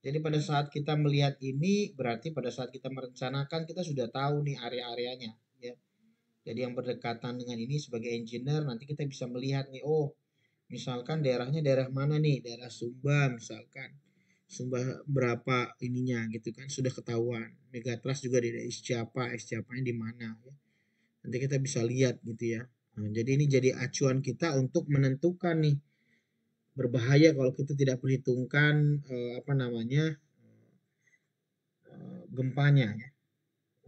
Jadi pada saat kita melihat ini berarti pada saat kita merencanakan kita sudah tahu nih area-areanya ya. Jadi yang berdekatan dengan ini sebagai engineer nanti kita bisa melihat nih oh misalkan daerahnya daerah mana nih? Daerah Sumba misalkan. Sumba berapa ininya gitu kan sudah ketahuan. Megatras juga di daerah siapa, siapanya di mana ya. Nanti kita bisa lihat gitu ya. Nah, jadi ini jadi acuan kita untuk menentukan nih berbahaya kalau kita tidak perhitungkan eh, apa namanya eh, gempanya ya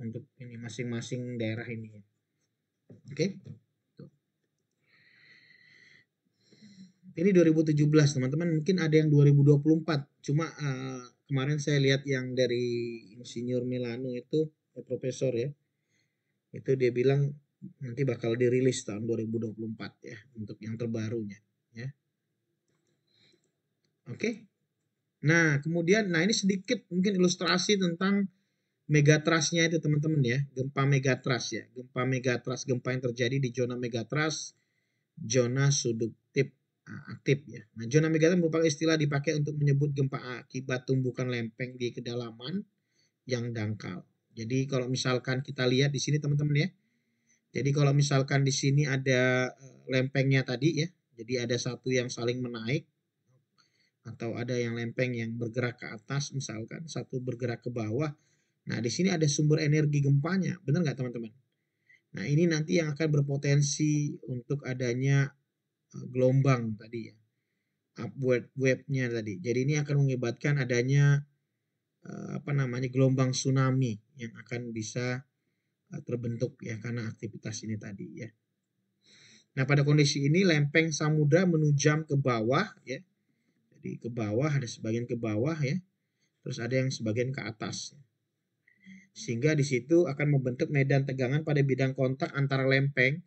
untuk ini masing-masing daerah ini ya. Oke. Okay? Ini 2017 teman-teman mungkin ada yang 2024 cuma uh, kemarin saya lihat yang dari Insinyur Milano itu eh, profesor ya itu dia bilang nanti bakal dirilis tahun 2024 ya untuk yang terbarunya ya. Oke. Okay. Nah, kemudian nah ini sedikit mungkin ilustrasi tentang megatrasnya itu teman-teman ya, gempa megatras ya. Gempa megatras, gempa yang terjadi di zona megatras, zona sudut tip aktif ya. Nah, zona megatras merupakan istilah dipakai untuk menyebut gempa akibat tumbukan lempeng di kedalaman yang dangkal. Jadi kalau misalkan kita lihat di sini teman-teman ya, jadi kalau misalkan di sini ada eh, lempengnya tadi ya, jadi ada satu yang saling menaik atau ada yang lempeng yang bergerak ke atas misalkan, satu bergerak ke bawah. Nah di sini ada sumber energi gempanya, benar nggak teman-teman? Nah ini nanti yang akan berpotensi untuk adanya eh, gelombang tadi ya, upward wave tadi. Jadi ini akan mengibatkan adanya eh, apa namanya gelombang tsunami yang akan bisa Eh, terbentuk ya karena aktivitas ini tadi ya. Nah, pada kondisi ini lempeng samudra menujam ke bawah ya. Jadi ke bawah ada sebagian ke bawah ya. Terus ada yang sebagian ke atas. Ya. Sehingga di situ akan membentuk medan tegangan pada bidang kontak antara lempeng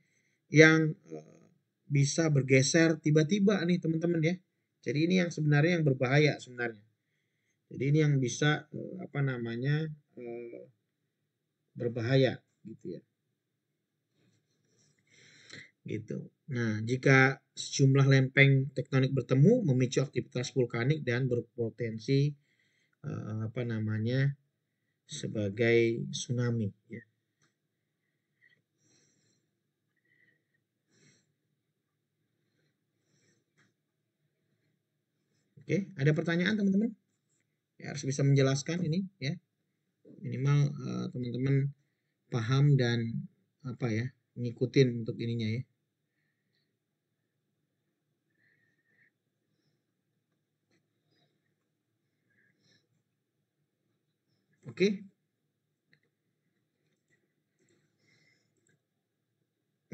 yang eh, bisa bergeser tiba-tiba nih teman-teman ya. Jadi ini yang sebenarnya yang berbahaya sebenarnya. Jadi ini yang bisa eh, apa namanya berbahaya gitu ya. Gitu. Nah, jika sejumlah lempeng tektonik bertemu memicu aktivitas vulkanik dan berpotensi uh, apa namanya sebagai tsunami ya. Oke, ada pertanyaan teman-teman? Ya, harus bisa menjelaskan ini ya. Minimal eh, teman-teman uh, teman -teman paham dan apa ya ngikutin untuk ininya ya oke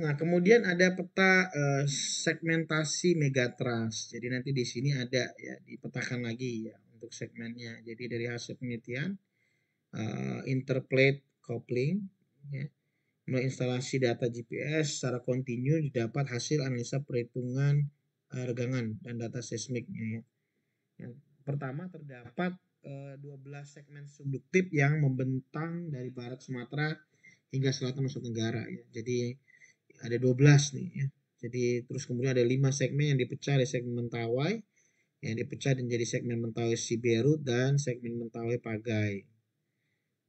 Nah, kemudian ada peta eh, segmentasi megatrust. Jadi nanti di sini ada ya dipetakan lagi ya untuk segmennya. Jadi dari hasil penelitian eh, interplate coupling ya. Menginstalasi data GPS secara kontinu didapat hasil analisa perhitungan uh, regangan dan data seismiknya ya. Yang ya, pertama terdapat uh, eh, 12 segmen subduktif yang membentang dari barat Sumatera hingga selatan Nusa Tenggara ya. Jadi ada 12 nih ya. Jadi terus kemudian ada lima segmen yang dipecah dari segmen Mentawai yang dipecah menjadi segmen Mentawai Siberut dan segmen Mentawai Pagai.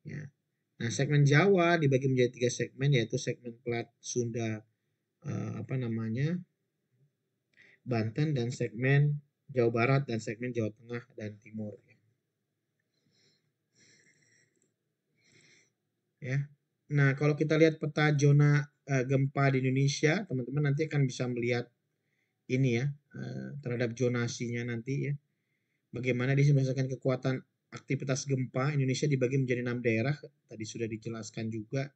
Ya. Nah, segmen Jawa dibagi menjadi tiga segmen yaitu segmen Plat, Sunda, eh, apa namanya, Banten dan segmen Jawa Barat dan segmen Jawa Tengah dan Timur. Ya. ya. Nah, kalau kita lihat peta zona eh, gempa di Indonesia, teman-teman nanti akan bisa melihat ini ya eh, terhadap zonasinya nanti ya. Bagaimana disebutkan kekuatan aktivitas gempa Indonesia dibagi menjadi enam daerah tadi sudah dijelaskan juga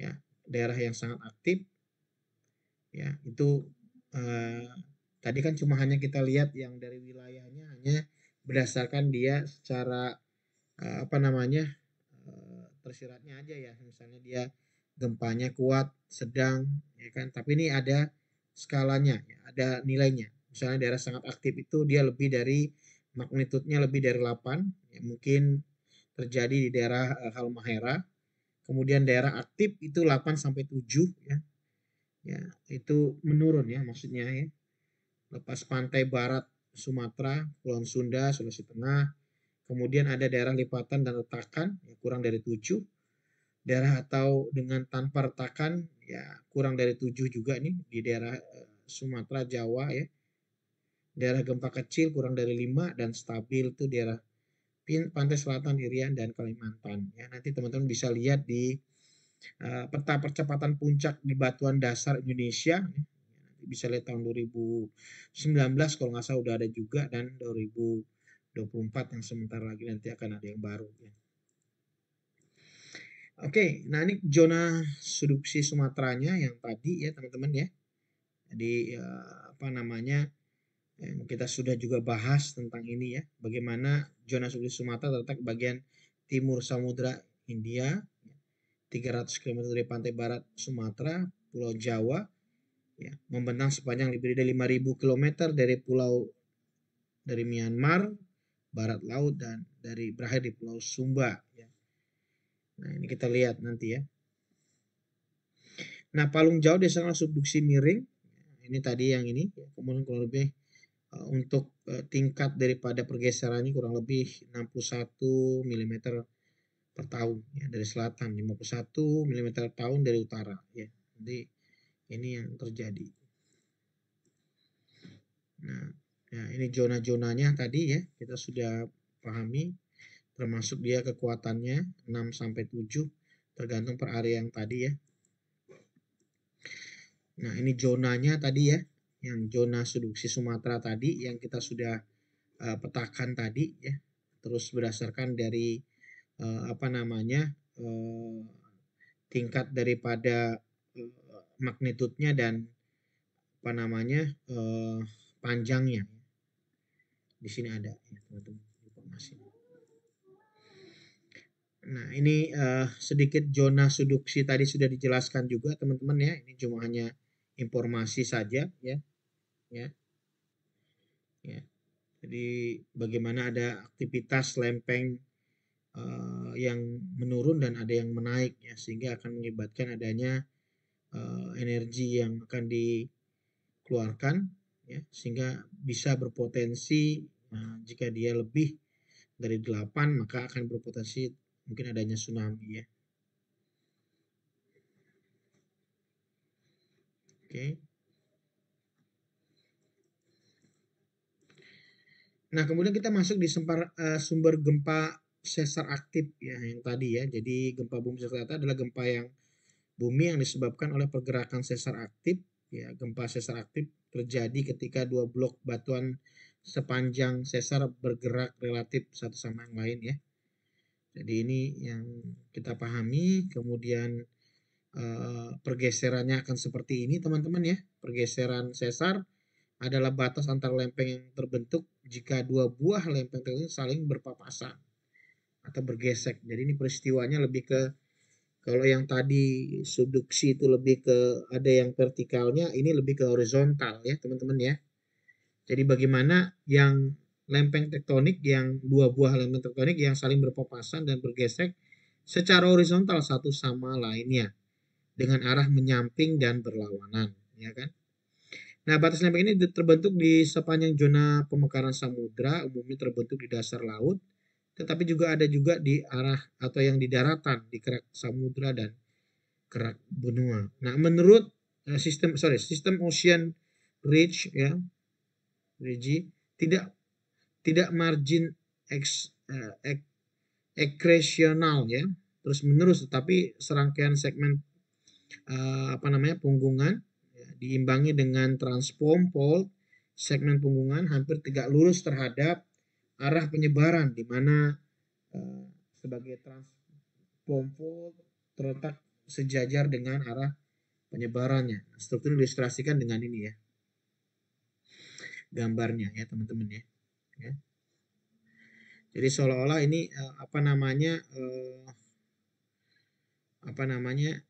ya daerah yang sangat aktif ya itu eh, tadi kan cuma hanya kita lihat yang dari wilayahnya hanya berdasarkan dia secara eh, apa namanya eh, tersiratnya aja ya misalnya dia gempanya kuat sedang ya kan tapi ini ada skalanya ya, ada nilainya misalnya daerah sangat aktif itu dia lebih dari magnitudenya lebih dari 8 ya mungkin terjadi di daerah uh, Halmahera kemudian daerah aktif itu 8 sampai 7 ya ya itu menurun ya maksudnya ya lepas pantai barat Sumatera, Pulau Sunda, Sulawesi Tengah, kemudian ada daerah lipatan dan retakan ya kurang dari 7 daerah atau dengan tanpa retakan ya kurang dari 7 juga nih di daerah eh, Sumatera, Jawa ya daerah gempa kecil kurang dari 5 dan stabil itu daerah pantai selatan Irian dan Kalimantan ya nanti teman-teman bisa lihat di uh, peta percepatan puncak di batuan dasar Indonesia ya, bisa lihat tahun 2019 kalau nggak salah udah ada juga dan 2024 yang sebentar lagi nanti akan ada yang baru ya. Oke, nah ini zona subduksi Sumateranya yang tadi ya teman-teman ya. di eh, apa namanya? Ya, kita sudah juga bahas tentang ini ya, bagaimana zona sulit Sumatera terletak bagian timur Samudra India, 300 km dari pantai barat Sumatera, Pulau Jawa, ya, membentang sepanjang lebih dari 5.000 km dari pulau dari Myanmar, barat laut dan dari berakhir di Pulau Sumba. Ya. Nah ini kita lihat nanti ya. Nah palung jauh sana subduksi miring, ini tadi yang ini, ya, kemudian kurang lebih untuk eh, tingkat daripada pergeserannya kurang lebih 61 mm per tahun ya dari selatan 51 mm per tahun dari utara ya jadi ini yang terjadi nah ya ini zona-zonanya tadi ya kita sudah pahami termasuk dia kekuatannya 6 sampai 7 tergantung per area yang tadi ya nah ini zonanya tadi ya yang zona seduksi Sumatera tadi yang kita sudah uh, petakan tadi ya terus berdasarkan dari uh, apa namanya uh, tingkat daripada uh, dan apa namanya uh, panjangnya di sini ada ya, informasi nah ini uh, sedikit zona seduksi tadi sudah dijelaskan juga teman-teman ya ini cuma hanya informasi saja ya ya. Ya. Jadi bagaimana ada aktivitas lempeng uh, yang menurun dan ada yang menaik ya sehingga akan mengibatkan adanya uh, energi yang akan dikeluarkan ya sehingga bisa berpotensi nah, jika dia lebih dari 8 maka akan berpotensi mungkin adanya tsunami ya. Oke. Okay. Nah, kemudian kita masuk di sumber, uh, eh, sumber gempa sesar aktif ya yang tadi ya. Jadi gempa bumi sesar aktif adalah gempa yang bumi yang disebabkan oleh pergerakan sesar aktif ya. Gempa sesar aktif terjadi ketika dua blok batuan sepanjang sesar bergerak relatif satu sama yang lain ya. Jadi ini yang kita pahami, kemudian uh, pergeserannya akan seperti ini teman-teman ya. Pergeseran sesar adalah batas antar lempeng yang terbentuk jika dua buah lempeng tektonik saling berpapasan atau bergesek. Jadi ini peristiwanya lebih ke kalau yang tadi subduksi itu lebih ke ada yang vertikalnya, ini lebih ke horizontal ya teman-teman ya. Jadi bagaimana yang lempeng tektonik yang dua buah lempeng tektonik yang saling berpapasan dan bergesek secara horizontal satu sama lainnya dengan arah menyamping dan berlawanan, ya kan? Nah, batas lempeng ini terbentuk di sepanjang zona pemekaran samudra, umumnya terbentuk di dasar laut, tetapi juga ada juga di arah atau yang di daratan, di kerak samudra dan kerak benua. Nah, menurut eh, sistem sorry, sistem Ocean Ridge ya, Ridge tidak tidak margin ex, eh, ek, ekresional ya, terus menerus, tetapi serangkaian segmen eh, apa namanya punggungan diimbangi dengan transform fold segmen punggungan hampir tegak lurus terhadap arah penyebaran di mana uh, sebagai transform fold terletak sejajar dengan arah penyebarannya. Struktur ilustrasikan dengan ini ya. Gambarnya ya teman-teman ya. ya. Jadi seolah-olah ini uh, apa namanya uh, apa namanya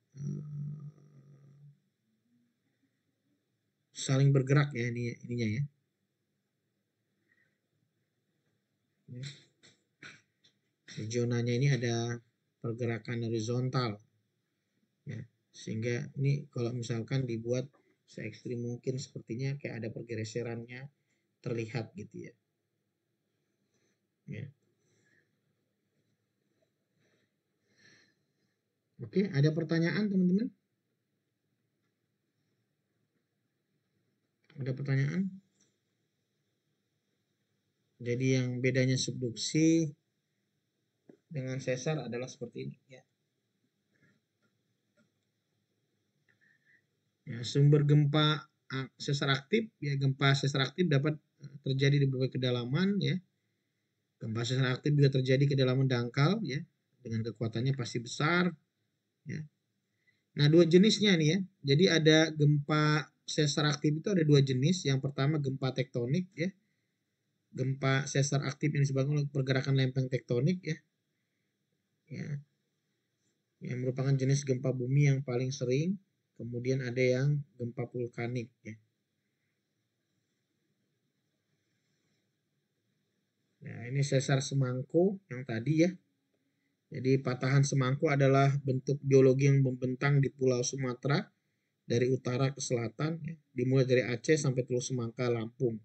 saling bergerak ya ini ininya ya. Di zonanya ini ada pergerakan horizontal. Ya, sehingga ini kalau misalkan dibuat se ekstrim mungkin sepertinya kayak ada pergeserannya terlihat gitu ya. ya. Oke, ada pertanyaan teman-teman? Ada pertanyaan? Jadi yang bedanya subduksi dengan sesar adalah seperti ini ya. ya sumber gempa sesar aktif ya gempa sesar aktif dapat eh, terjadi di berbagai kedalaman ya. Gempa sesar aktif juga terjadi kedalaman dangkal ya dengan kekuatannya pasti besar ya. Nah, dua jenisnya nih ya. Jadi ada gempa sesar aktif itu ada dua jenis. Yang pertama gempa tektonik ya. Gempa sesar aktif ini disebabkan oleh pergerakan lempeng tektonik ya. Ya. Yang merupakan jenis gempa bumi yang paling sering. Kemudian ada yang gempa vulkanik ya. Nah, ini sesar semangko yang tadi ya. Jadi patahan semangko adalah bentuk geologi yang membentang di Pulau Sumatera dari utara ke selatan ya, dimulai dari Aceh sampai Teluk Semangka Lampung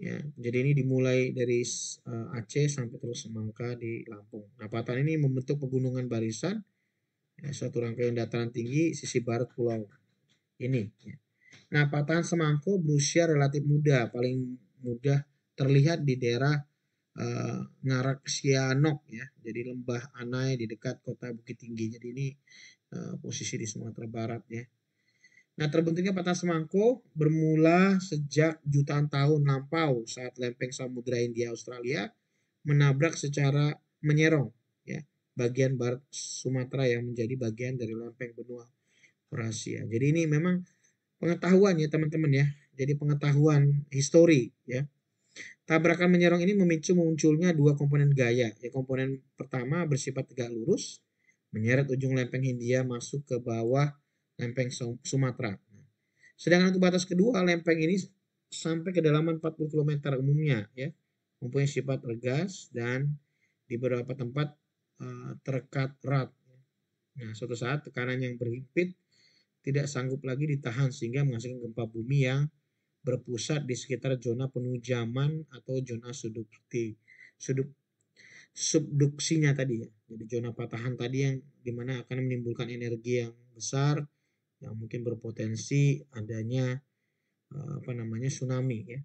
ya jadi ini dimulai dari uh, Aceh sampai Teluk Semangka di Lampung nah patahan ini membentuk pegunungan barisan ya, satu rangkaian dataran tinggi sisi barat pulau ini ya. nah patahan Semangko berusia relatif muda paling mudah terlihat di daerah uh, Ngarak Sianok ya jadi lembah Anai di dekat kota Bukit Tinggi jadi ini Eh, posisi di Sumatera Barat ya. Nah terbentuknya patah semangko bermula sejak jutaan tahun lampau saat lempeng samudera India Australia menabrak secara menyerong ya bagian barat Sumatera yang menjadi bagian dari lempeng benua Eurasia. Jadi ini memang pengetahuan ya teman-teman ya. Jadi pengetahuan histori ya. Tabrakan menyerong ini memicu munculnya dua komponen gaya. Ya komponen pertama bersifat tegak lurus menyeret ujung lempeng Hindia masuk ke bawah lempeng Sumatera. Sedangkan untuk batas kedua, lempeng ini sampai kedalaman 40 km umumnya ya, mempunyai sifat regas dan di beberapa tempat uh, terkat erat. Nah, suatu saat tekanan yang berhimpit tidak sanggup lagi ditahan sehingga menghasilkan gempa bumi yang berpusat di sekitar zona penujaman atau zona subduktif. Sudut subduksinya tadi ya. Jadi zona patahan tadi yang dimana akan menimbulkan energi yang besar yang mungkin berpotensi adanya eh, apa namanya tsunami ya.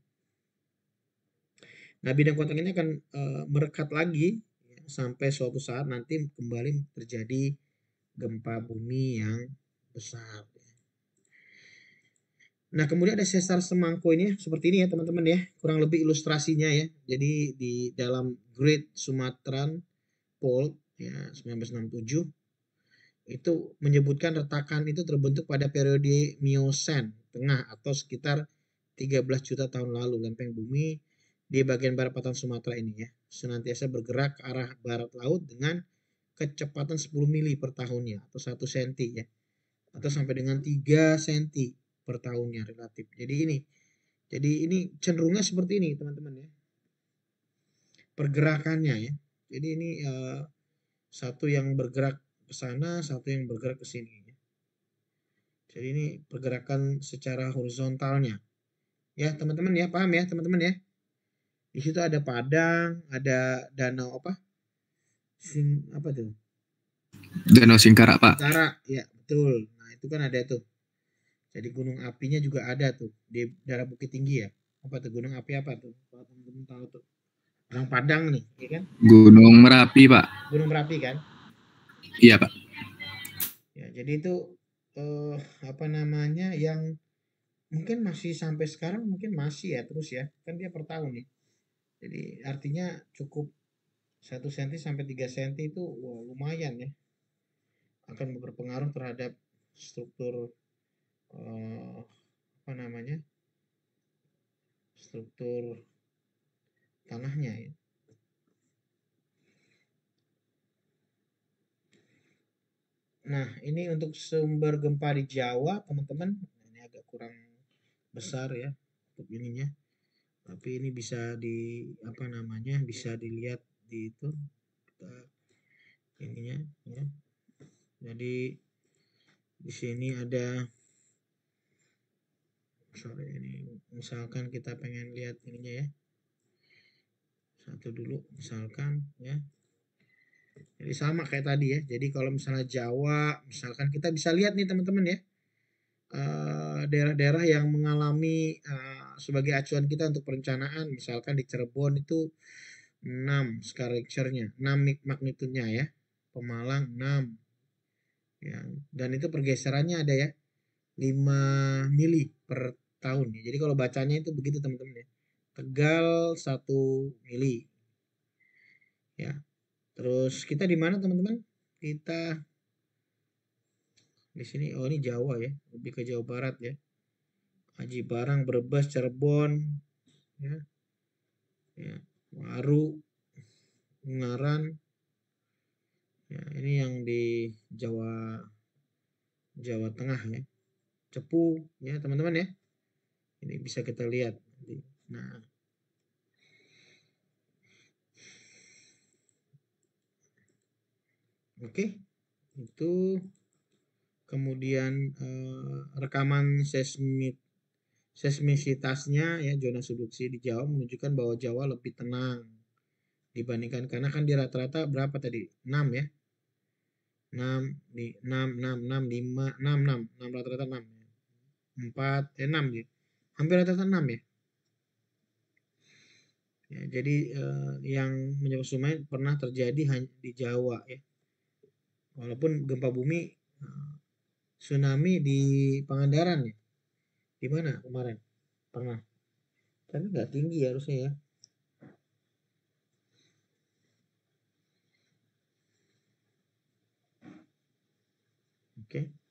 Nah bidang kuantum ini akan e, merekat lagi ya, sampai suatu saat nanti kembali terjadi gempa bumi yang besar. Nah, kemudian ada sesar semangko ini ya seperti ini ya, teman-teman ya. Kurang lebih ilustrasinya ya. Jadi di dalam Great Sumatran Pole ya 1967 itu menyebutkan retakan itu terbentuk pada periode Miocene tengah atau sekitar 13 juta tahun lalu lempeng bumi di bagian barat patan Sumatera ini ya senantiasa bergerak ke arah barat laut dengan kecepatan 10 mili per tahunnya atau 1 cm ya atau sampai dengan 3 cm per tahunnya relatif. Jadi ini jadi ini cenderungnya seperti ini teman-teman ya. Pergerakannya ya. Jadi ini uh, satu yang bergerak ke sana, satu yang bergerak ke sini. Ya. Jadi ini pergerakan secara horizontalnya. Ya teman-teman ya paham ya teman-teman ya. Di situ ada padang, ada danau apa? Sing apa tuh? Danau Singkarak Pak. Singkarak ya betul. Nah itu kan ada tuh jadi gunung apinya juga ada tuh di daerah Bukit Tinggi ya. Apa tuh gunung api apa tuh? Kalau teman-teman tahu tuh. Orang Padang nih, ya kan? Gunung Merapi, Pak. Gunung Merapi kan? Iya, Pak. Ya, jadi itu eh, apa namanya yang mungkin masih sampai sekarang mungkin masih ya terus ya. Kan dia per tahun nih. Jadi artinya cukup satu senti sampai 3 senti itu wah, lumayan ya. Akan berpengaruh terhadap struktur uh, apa namanya struktur tanahnya ya. Nah, ini untuk sumber gempa di Jawa, teman-teman. Ini agak kurang besar ya untuk ininya. Tapi ini bisa di apa namanya? Bisa dilihat di itu kita ininya ya. Jadi di sini ada sorry ini misalkan kita pengen lihat ini ya satu dulu misalkan ya jadi sama kayak tadi ya jadi kalau misalnya Jawa misalkan kita bisa lihat nih teman-teman ya eh, daerah-daerah yang mengalami eh, sebagai acuan kita untuk perencanaan misalkan di Cirebon itu 6 nya 6 magnitudenya ya Pemalang 6 ya dan itu pergeserannya ada ya 5 mili per tahun ya. Jadi kalau bacanya itu begitu teman-teman ya. Tegal 1 mili. Ya. Terus kita di mana teman-teman? Kita di sini oh ini Jawa ya, lebih ke Jawa Barat ya. Aji Barang, Brebes, Cirebon ya. Ya, Waru, Ungaran. Ya, ini yang di Jawa Jawa Tengah ya. Cepu ya, teman-teman ya. Ini bisa kita lihat. Nah, Oke, okay. itu kemudian eh, rekaman seismik seismisitasnya ya zona subduksi di Jawa menunjukkan bahwa Jawa lebih tenang dibandingkan karena kan di rata-rata berapa tadi? 6 ya. 6 di 6 6 6 5 6 6 6 rata-rata 6. 4 eh 6 ya hampir rata-rata 6 ya. ya jadi eh, yang menyebabkan tsunami pernah terjadi di Jawa ya. Walaupun gempa bumi eh, tsunami di Pangandaran ya. Di mana kemarin? Pernah. Tapi nggak tinggi ya harusnya ya. Oke. Okay.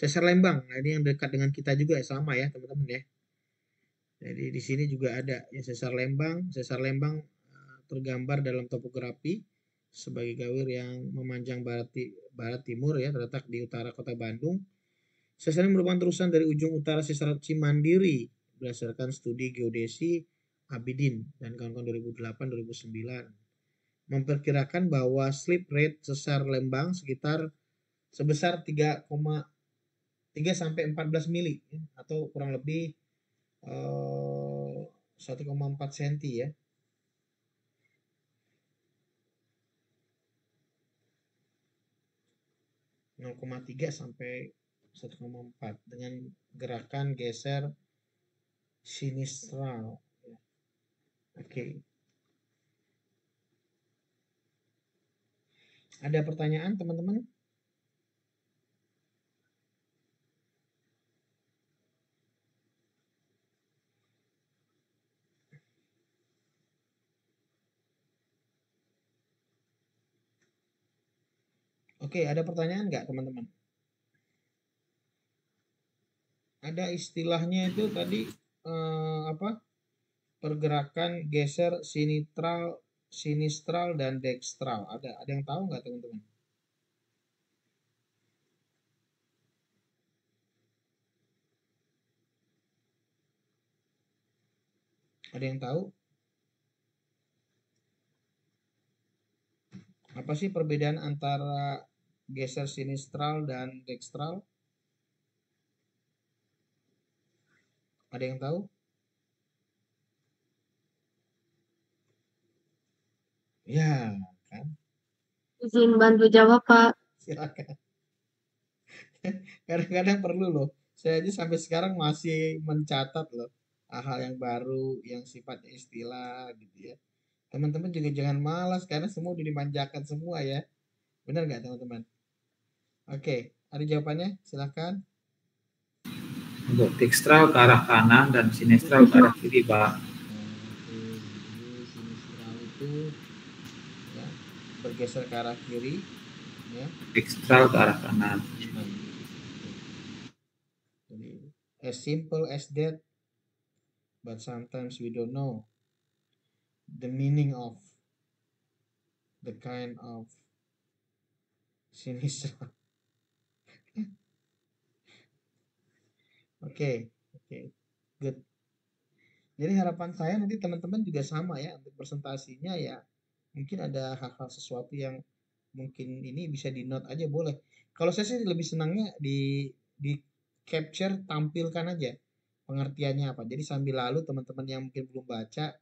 Sesar Lembang. Nah, ini yang dekat dengan kita juga ya, sama ya, teman-teman ya. Jadi di sini juga ada ya sesar Lembang. Sesar Lembang eh, tergambar dalam topografi sebagai gawir yang memanjang barat, barat timur ya, terletak di utara kota Bandung. Sesar ini merupakan terusan dari ujung utara sesar Cimandiri berdasarkan studi geodesi Abidin dan kawan-kawan 2008-2009 memperkirakan bahwa slip rate sesar Lembang sekitar sebesar 3 sampai 14 mili ya, atau kurang lebih uh, 1,4 cm ya. tiga sampai 1,4 dengan gerakan geser sinistral. Ya. Oke. Okay. Ada pertanyaan teman-teman? Oke, ada pertanyaan nggak teman-teman? Ada istilahnya itu tadi eh, apa? Pergerakan geser sinistral, sinistral dan dextral. Ada ada yang tahu nggak teman-teman? Ada yang tahu? Apa sih perbedaan antara geser sinistral dan dextral ada yang tahu ya kan izin bantu jawab pak silakan *laughs* kadang-kadang perlu loh saya aja sampai sekarang masih mencatat loh hal yang baru yang sifatnya istilah gitu ya teman-teman juga jangan malas karena semua udah dimanjakan semua ya benar nggak teman-teman Oke, ada jawabannya? Silahkan. Untuk dextral ke arah kanan dan sinistral ke arah kiri, Pak. Sinistral itu ya, bergeser ke arah kiri. Ya. Dextral ke arah kanan. Jadi, as simple as that, but sometimes we don't know the meaning of the kind of sinistral Oke, okay. oke, okay. good. Jadi harapan saya nanti teman-teman juga sama ya untuk presentasinya ya. Mungkin ada hal-hal sesuatu yang mungkin ini bisa di note aja boleh. Kalau saya sih lebih senangnya di di capture tampilkan aja pengertiannya apa. Jadi sambil lalu teman-teman yang mungkin belum baca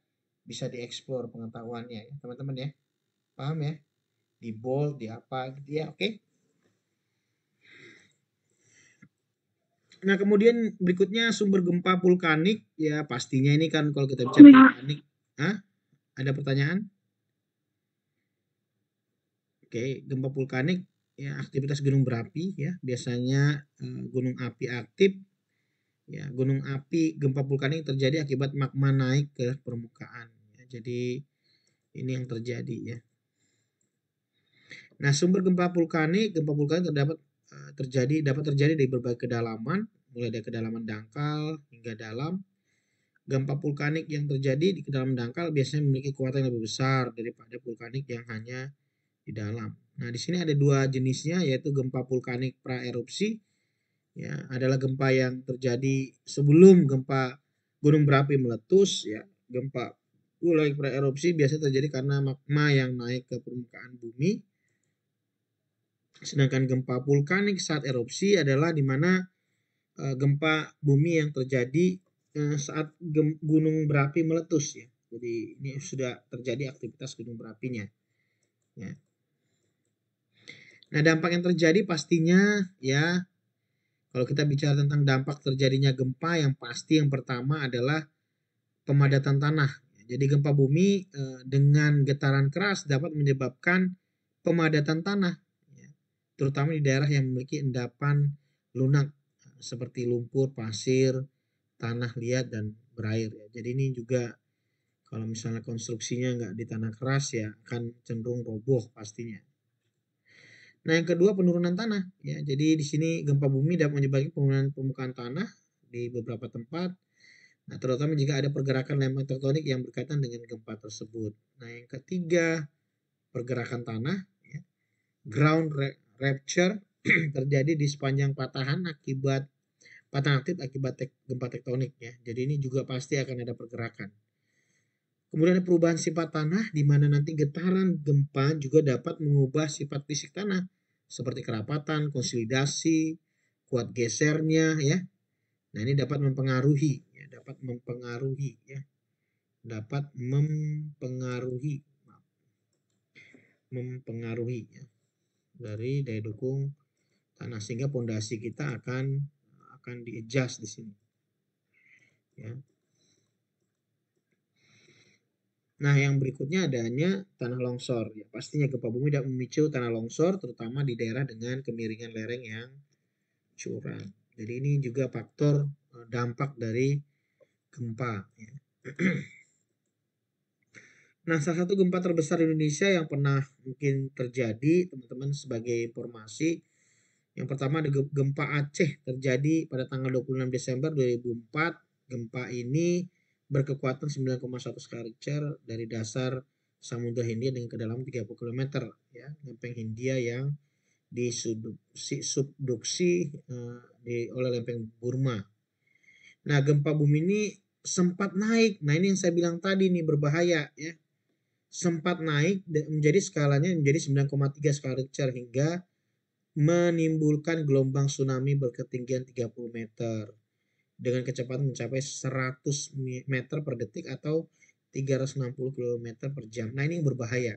bisa dieksplor pengetahuannya ya teman-teman ya. Paham ya? Di bold, di apa gitu ya. Oke. Okay? Nah, kemudian berikutnya sumber gempa vulkanik. Ya, pastinya ini kan kalau kita bicara iya. vulkanik. Hah? Ada pertanyaan? Oke, gempa vulkanik ya aktivitas gunung berapi ya. Biasanya eh, gunung api aktif. Ya, gunung api gempa vulkanik terjadi akibat magma naik ke permukaan. Ya, jadi ini yang terjadi ya. Nah, sumber gempa vulkanik, gempa vulkanik terdapat Nah, terjadi dapat terjadi di berbagai kedalaman, mulai dari kedalaman dangkal hingga dalam. Gempa vulkanik yang terjadi di kedalaman dangkal biasanya memiliki kekuatan yang lebih besar daripada vulkanik yang hanya di dalam. Nah, di sini ada dua jenisnya yaitu gempa vulkanik pra erupsi ya adalah gempa yang terjadi sebelum gempa gunung berapi meletus ya. Gempa vulkanik erupsi biasanya terjadi karena magma yang naik ke permukaan bumi Sedangkan gempa vulkanik saat erupsi adalah di mana eh, gempa bumi yang terjadi eh, saat gunung berapi meletus ya. Jadi ini sudah terjadi aktivitas gunung berapinya. Ya. Nah, dampak yang terjadi pastinya ya kalau kita bicara tentang dampak terjadinya gempa yang pasti yang pertama adalah pemadatan tanah. Jadi gempa bumi eh, dengan getaran keras dapat menyebabkan pemadatan tanah terutama di daerah yang memiliki endapan lunak seperti lumpur, pasir, tanah liat dan berair. Ya. Jadi ini juga kalau misalnya konstruksinya nggak di tanah keras ya akan cenderung roboh pastinya. Nah yang kedua penurunan tanah ya. Jadi di sini gempa bumi dapat menyebabkan penurunan permukaan tanah di beberapa tempat. Nah terutama jika ada pergerakan lempeng tektonik yang berkaitan dengan gempa tersebut. Nah yang ketiga pergerakan tanah, ya. ground Rapture *clears throat* terjadi di sepanjang patahan akibat patahan aktif akibat tek, gempa tektonik ya. Jadi ini juga pasti akan ada pergerakan. Kemudian ada perubahan sifat tanah di mana nanti getaran gempa juga dapat mengubah sifat fisik tanah seperti kerapatan, konsolidasi, kuat gesernya ya. Nah, ini dapat mempengaruhi ya, dapat mempengaruhi ya. Dapat mempengaruhi mempengaruhi ya dari daya dukung tanah sehingga pondasi kita akan akan di adjust di sini. Ya. Nah, yang berikutnya adanya tanah longsor. Ya, pastinya gempa bumi dapat memicu tanah longsor terutama di daerah dengan kemiringan lereng yang curam. Jadi ini juga faktor eh, dampak dari gempa ya. *clears throat* Nah, salah satu gempa terbesar di Indonesia yang pernah mungkin terjadi, teman-teman sebagai informasi, yang pertama ada gempa Aceh terjadi pada tanggal 26 Desember 2004. Gempa ini berkekuatan 9,1 skala Richter dari dasar Samudra Hindia dengan kedalaman 30 km ya, lempeng Hindia yang disubduksi, subduksi eh, di, oleh lempeng Burma. Nah, gempa bumi ini sempat naik. Nah, ini yang saya bilang tadi nih berbahaya ya sempat naik menjadi skalanya menjadi 9,3 skala Richter hingga menimbulkan gelombang tsunami berketinggian 30 meter dengan kecepatan mencapai 100 meter per detik atau 360 km per jam. Nah ini yang berbahaya.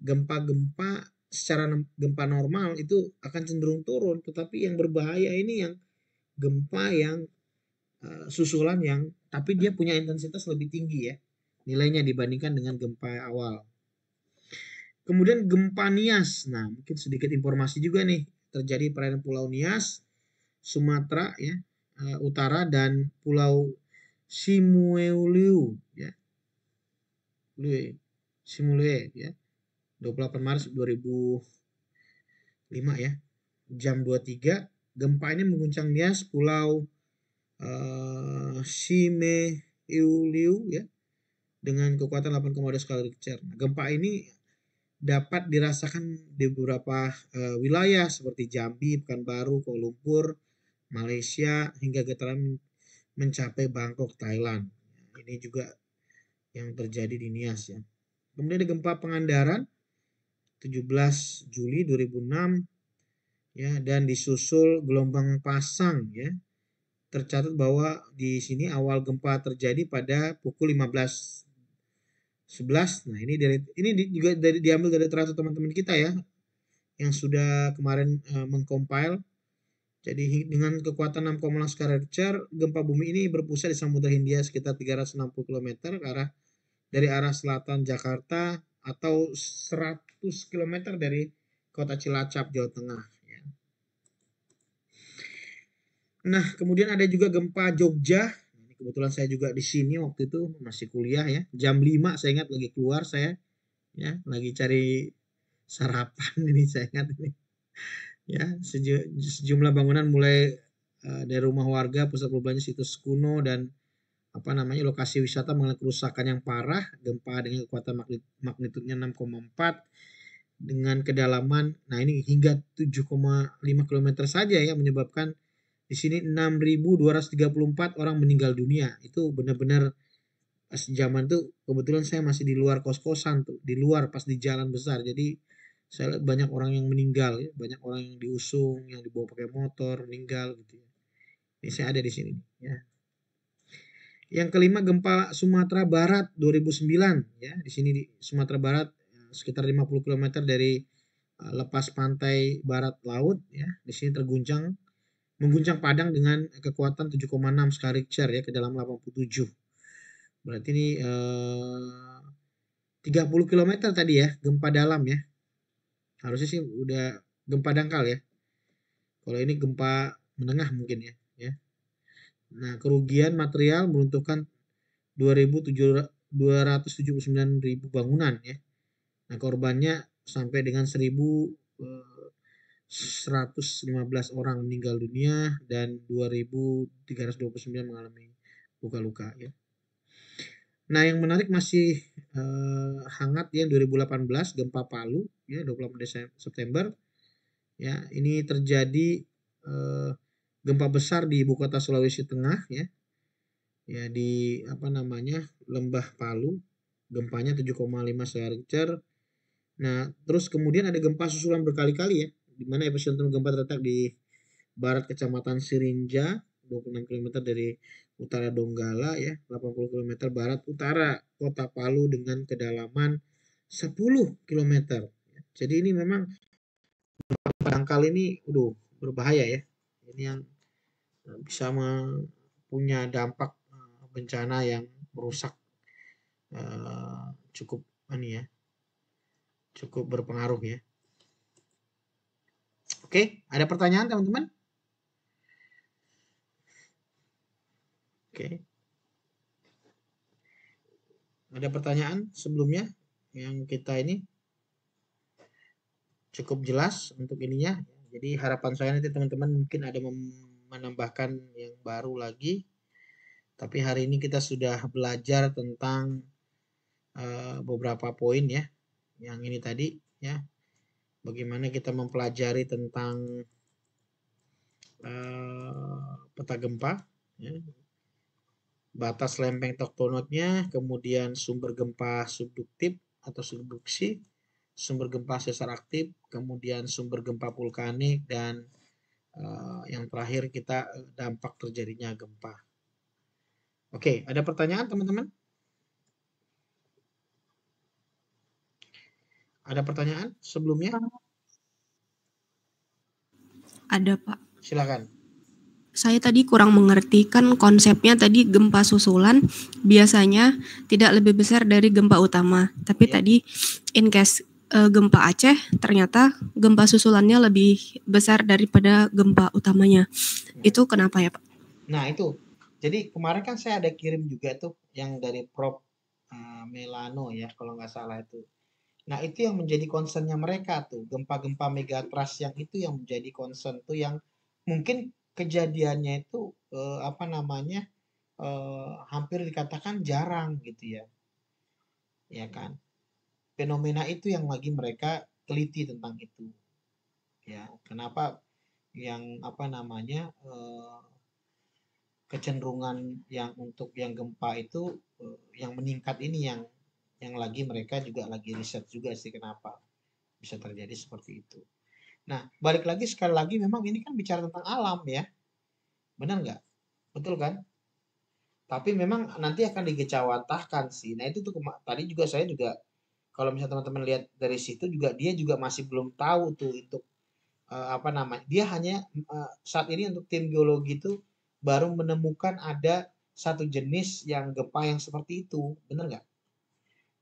Gempa-gempa secara gempa normal itu akan cenderung turun, tetapi yang berbahaya ini yang gempa yang uh, susulan yang tapi dia punya intensitas lebih tinggi ya nilainya dibandingkan dengan gempa awal. Kemudian gempa Nias. Nah, mungkin sedikit informasi juga nih terjadi perairan Pulau Nias, Sumatera ya, eh, utara dan Pulau Simueuliu ya. Lue, Simulue ya. 28 Maret 2005 ya. Jam 23 gempa ini mengguncang Nias, Pulau uh, eh, Simeuliu ya dengan kekuatan 8,2 skala Richter. Nah, gempa ini dapat dirasakan di beberapa uh, wilayah seperti Jambi, Pekanbaru, Kuala Lumpur, Malaysia hingga getaran mencapai Bangkok, Thailand. Ini juga yang terjadi di Nias ya. Kemudian ada gempa Pangandaran 17 Juli 2006 ya dan disusul gelombang pasang ya tercatat bahwa di sini awal gempa terjadi pada pukul 15 11. Nah, ini dari ini juga dari diambil dari teratur teman-teman kita ya yang sudah kemarin uh, mengcompile. Jadi dengan kekuatan 6,0 skala Richter, gempa bumi ini berpusat di Samudra Hindia sekitar 360 km ke arah dari arah selatan Jakarta atau 100 km dari kota Cilacap, Jawa Tengah. Ya. Nah, kemudian ada juga gempa Jogja kebetulan saya juga di sini waktu itu masih kuliah ya jam 5 saya ingat lagi keluar saya ya lagi cari sarapan *laughs* ini saya ingat ini ya sejumlah bangunan mulai uh, dari rumah warga pusat perbelanjaan situs kuno dan apa namanya lokasi wisata mengalami kerusakan yang parah gempa dengan kekuatan magnit 6,4 dengan kedalaman nah ini hingga 7,5 km saja ya menyebabkan di sini 6.234 orang meninggal dunia. Itu benar-benar zaman tuh kebetulan saya masih di luar kos-kosan tuh, di luar pas di jalan besar. Jadi saya lihat banyak orang yang meninggal, ya. banyak orang yang diusung, yang dibawa pakai motor, meninggal gitu ya. Ini saya ada di sini ya. Yang kelima gempa Sumatera Barat 2009 ya, di sini di Sumatera Barat eh, sekitar 50 km dari eh, lepas pantai barat laut ya. Di sini terguncang mengguncang Padang dengan kekuatan 7,6 skala Richter ya ke dalam 87. Berarti ini eh, 30 km tadi ya gempa dalam ya. Harusnya sih udah gempa dangkal ya. Kalau ini gempa menengah mungkin ya, ya. Nah, kerugian material meruntuhkan 2.279.000 bangunan ya. Nah, korbannya sampai dengan 1.000 115 orang meninggal dunia dan 2.329 mengalami luka-luka ya. Nah yang menarik masih eh, hangat ya 2018 gempa Palu ya 28 Desember September ya ini terjadi eh, gempa besar di ibu kota Sulawesi Tengah ya ya di apa namanya lembah Palu gempanya 7,5 Richter. Nah terus kemudian ada gempa susulan berkali-kali ya di mana epicentrum gempa terletak di barat Kecamatan Sirinja, 26 km dari utara Donggala ya, 80 km barat utara kota Palu dengan kedalaman 10 km. Jadi ini memang barangkali ini udah berbahaya ya. Ini yang eh, bisa punya dampak eh, bencana yang merusak uh, cukup ini ya. Cukup berpengaruh ya. Oke, ada pertanyaan teman-teman? Oke. Ada pertanyaan sebelumnya yang kita ini cukup jelas untuk ininya. Jadi harapan saya nanti teman-teman mungkin ada menambahkan yang baru lagi. Tapi hari ini kita sudah belajar tentang uh, beberapa poin ya, yang ini tadi ya bagaimana kita mempelajari tentang uh, peta gempa, ya. batas lempeng tektoniknya, kemudian sumber gempa subduktif atau subduksi, sumber gempa sesar aktif, kemudian sumber gempa vulkanik dan uh, yang terakhir kita dampak terjadinya gempa. Oke, ada pertanyaan teman-teman? Ada pertanyaan sebelumnya? Ada, Pak. Silakan. Saya tadi kurang mengerti kan konsepnya tadi gempa susulan biasanya tidak lebih besar dari gempa utama. Tapi yeah. tadi in case uh, gempa Aceh ternyata gempa susulannya lebih besar daripada gempa utamanya. Iya. Itu kenapa ya, Pak? Nah, itu. Jadi kemarin kan saya ada kirim juga tuh yang dari Prof uh, eh, Melano ya kalau nggak salah itu Nah, itu yang menjadi concernnya mereka tuh. Gempa-gempa megatrust yang itu yang menjadi concern tuh yang mungkin kejadiannya itu eh, apa namanya eh, hampir dikatakan jarang gitu ya. Ya kan? Fenomena itu yang lagi mereka teliti tentang itu. Ya, kenapa yang apa namanya eh, kecenderungan yang untuk yang gempa itu eh, yang meningkat ini yang yang lagi mereka juga lagi riset juga sih kenapa bisa terjadi seperti itu. Nah, balik lagi sekali lagi memang ini kan bicara tentang alam ya. Benar nggak? Betul kan? Tapi memang nanti akan digecawantahkan sih. Nah, itu tuh tadi juga saya juga kalau misalnya teman-teman lihat dari situ juga dia juga masih belum tahu tuh untuk uh, eh, apa namanya. Dia hanya uh, saat ini untuk tim geologi itu baru menemukan ada satu jenis yang gempa yang seperti itu. Benar nggak?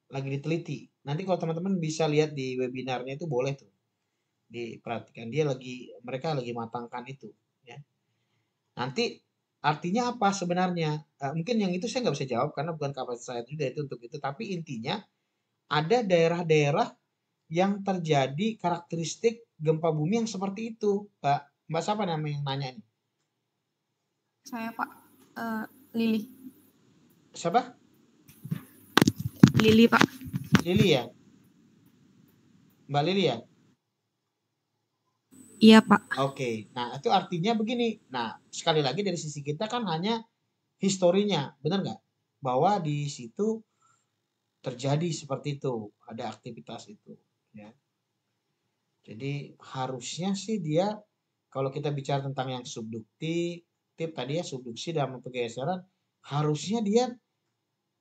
lagi diteliti. Nanti kalau teman-teman bisa lihat di webinarnya itu boleh tuh diperhatikan dia lagi mereka lagi matangkan itu ya nanti artinya apa sebenarnya eh, mungkin yang itu saya nggak bisa jawab karena bukan kapasitas saya juga itu untuk itu tapi intinya ada daerah-daerah yang terjadi karakteristik gempa bumi yang seperti itu pak mbak siapa namanya yang nanya ini saya pak uh, Lili siapa Lili Pak. Lili ya? Mbak Lili ya? Iya Pak. Oke, okay. nah itu artinya begini. Nah sekali lagi dari sisi kita kan hanya historinya, bener nggak? Bahwa di situ terjadi seperti itu, ada aktivitas itu. Ya. Jadi harusnya sih dia kalau kita bicara tentang yang subduktif tadi ya subduksi dalam pergeseran harusnya dia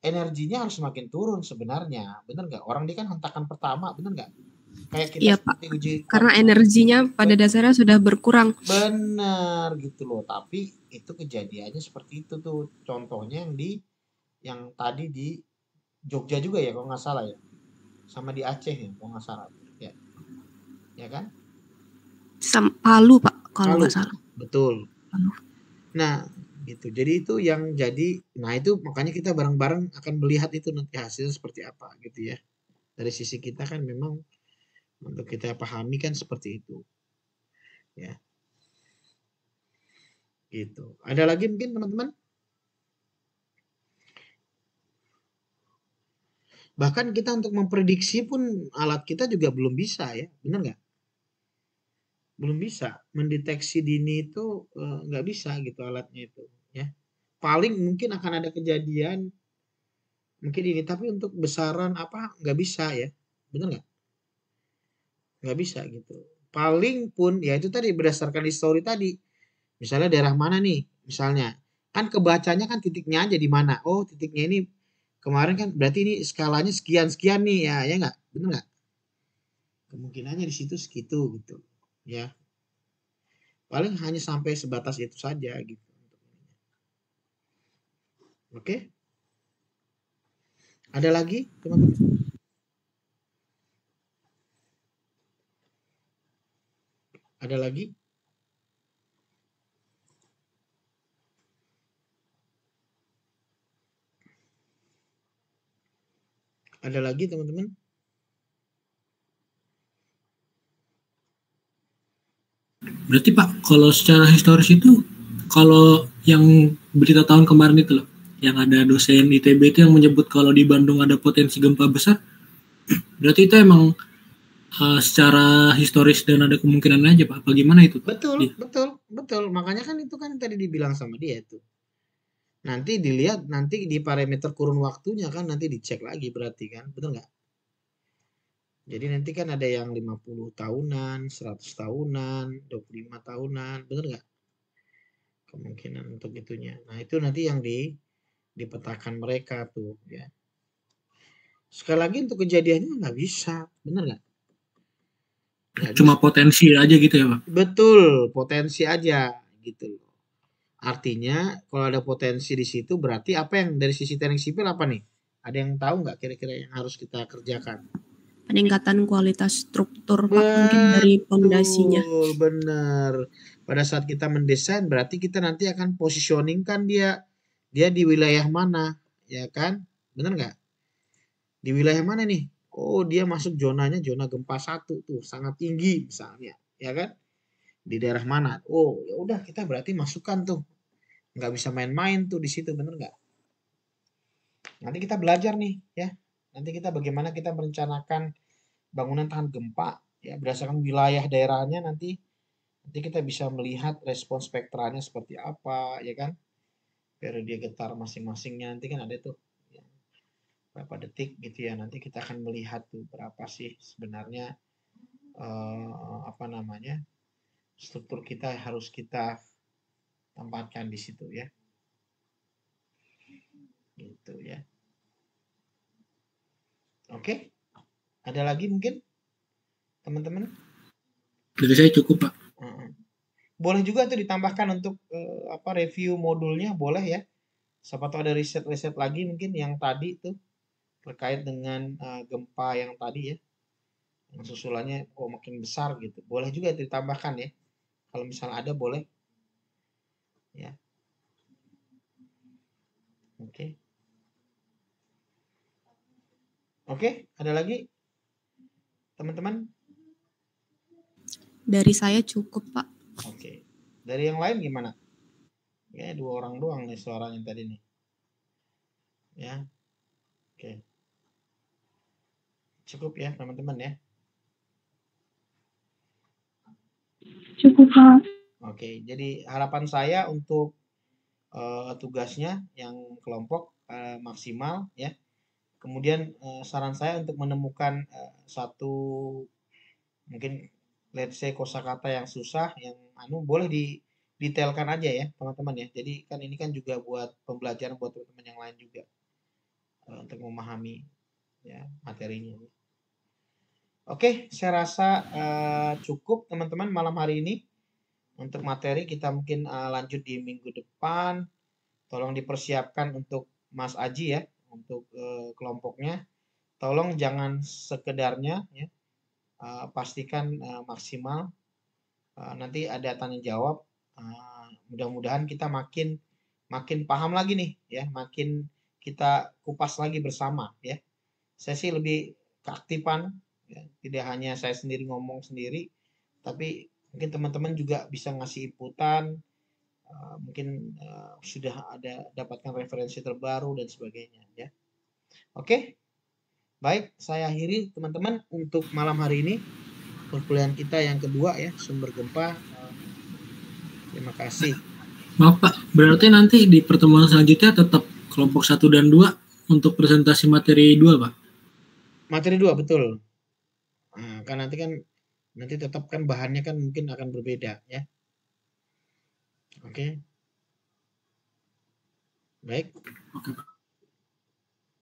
energinya harus semakin turun sebenarnya. Bener nggak? Orang dia kan hentakan pertama, bener nggak? Kayak kita iya, Pak. uji karena energinya pada dasarnya sudah berkurang. Bener gitu loh, tapi itu kejadiannya seperti itu tuh. Contohnya yang di yang tadi di Jogja juga ya kalau nggak salah ya. Sama di Aceh ya kalau nggak salah. Ya. Ya kan? Sam Palu, Pak, kalau nggak salah. Betul. Palu. Nah, gitu jadi itu yang jadi nah itu makanya kita bareng-bareng akan melihat itu nanti hasilnya seperti apa gitu ya dari sisi kita kan memang untuk kita pahami kan seperti itu ya gitu ada lagi mungkin teman-teman bahkan kita untuk memprediksi pun alat kita juga belum bisa ya benar nggak belum bisa mendeteksi dini itu eh, nggak e, bisa gitu alatnya itu paling mungkin akan ada kejadian mungkin ini tapi untuk besaran apa nggak bisa ya bener nggak nggak bisa gitu paling pun ya itu tadi berdasarkan histori tadi misalnya daerah mana nih misalnya kan kebacanya kan titiknya aja di mana oh titiknya ini kemarin kan berarti ini skalanya sekian sekian nih ya ya nggak bener nggak kemungkinannya di situ segitu gitu ya paling hanya sampai sebatas itu saja gitu Oke? Okay? Ada lagi, teman-teman? Ada lagi? Ada lagi, teman-teman? Berarti Pak, kalau secara historis itu, kalau yang berita tahun kemarin itu loh, yang ada dosen ITB itu yang menyebut kalau di Bandung ada potensi gempa besar, *clears throat* berarti itu emang uh, secara historis dan ada kemungkinan aja Pak. Apa gimana itu Pak? Betul, ya. betul, betul. Makanya kan itu kan tadi dibilang sama dia itu. Nanti dilihat nanti di parameter kurun waktunya kan nanti dicek lagi berarti kan, betul nggak? Jadi nanti kan ada yang 50 tahunan, 100 tahunan, 25 tahunan, bener nggak? Kemungkinan untuk itunya. Nah itu nanti yang di dipetakan mereka tuh ya sekali lagi untuk kejadiannya nggak bisa bener nggak Gak cuma bisa. potensi aja gitu ya pak? betul potensi aja gitu loh artinya kalau ada potensi di situ berarti apa yang dari sisi teknik sipil apa nih ada yang tahu nggak kira-kira yang harus kita kerjakan peningkatan kualitas struktur betul, Pak, mungkin dari fondasinya benar pada saat kita mendesain berarti kita nanti akan positioningkan dia dia di wilayah mana, ya kan? Bener nggak? Di wilayah mana nih? Oh, dia masuk zonanya zona gempa satu tuh, sangat tinggi misalnya, ya kan? Di daerah mana? Oh, ya udah kita berarti masukkan tuh. Nggak bisa main-main tuh di situ, bener nggak? Nanti kita belajar nih, ya. Nanti kita bagaimana kita merencanakan bangunan tahan gempa, ya berdasarkan wilayah daerahnya nanti nanti kita bisa melihat respon spektranya seperti apa, ya kan? periode getar masing-masingnya nanti kan ada tuh ya, berapa detik gitu ya nanti kita akan melihat tuh berapa sih sebenarnya eh, apa namanya struktur kita harus kita tempatkan di situ ya gitu ya oke ada lagi mungkin teman-teman dari saya cukup pak boleh juga tuh ditambahkan untuk uh, apa review modulnya boleh ya siapa tahu ada riset-riset lagi mungkin yang tadi tuh terkait dengan uh, gempa yang tadi ya yang susulannya oh makin besar gitu boleh juga itu ditambahkan ya kalau misalnya ada boleh ya oke okay. oke okay, ada lagi teman-teman dari saya cukup pak Oke. Okay. Dari yang lain gimana? Ya, dua orang doang nih suaranya tadi nih. Ya. Oke. Okay. Cukup ya, teman-teman ya. Cukup, Pak. Oke, okay. jadi harapan saya untuk uh, tugasnya yang kelompok uh, maksimal ya. Kemudian uh, saran saya untuk menemukan uh, satu mungkin let's say kosakata yang susah yang anu boleh di detailkan aja ya teman-teman ya. Jadi kan ini kan juga buat pembelajaran buat teman-teman yang lain juga uh, untuk memahami ya materinya. Oke, saya rasa uh, cukup teman-teman malam hari ini untuk materi kita mungkin uh, lanjut di minggu depan. Tolong dipersiapkan untuk Mas Aji ya untuk uh, kelompoknya. Tolong jangan sekedarnya ya Eh, pastikan uh, maksimal. Uh, nanti ada tanya jawab. Uh, mudah-mudahan kita makin makin paham lagi nih, ya, makin kita kupas lagi bersama, ya. Saya sih lebih keaktifan, ya. tidak hanya saya sendiri ngomong sendiri, tapi mungkin teman-teman juga bisa ngasih inputan, uh, mungkin uh, sudah ada dapatkan referensi terbaru dan sebagainya, ya. Oke. Okay? Baik, saya akhiri teman-teman untuk malam hari ini perkuliahan kita yang kedua ya sumber gempa. Eh, terima kasih. Maaf Pak, berarti nanti di pertemuan selanjutnya tetap kelompok 1 dan 2 untuk presentasi materi 2 Pak? Materi 2, betul. Nah, kan nanti kan nanti tetap kan bahannya kan mungkin akan berbeda ya. Oke. Okay. Baik. Oke. Okay.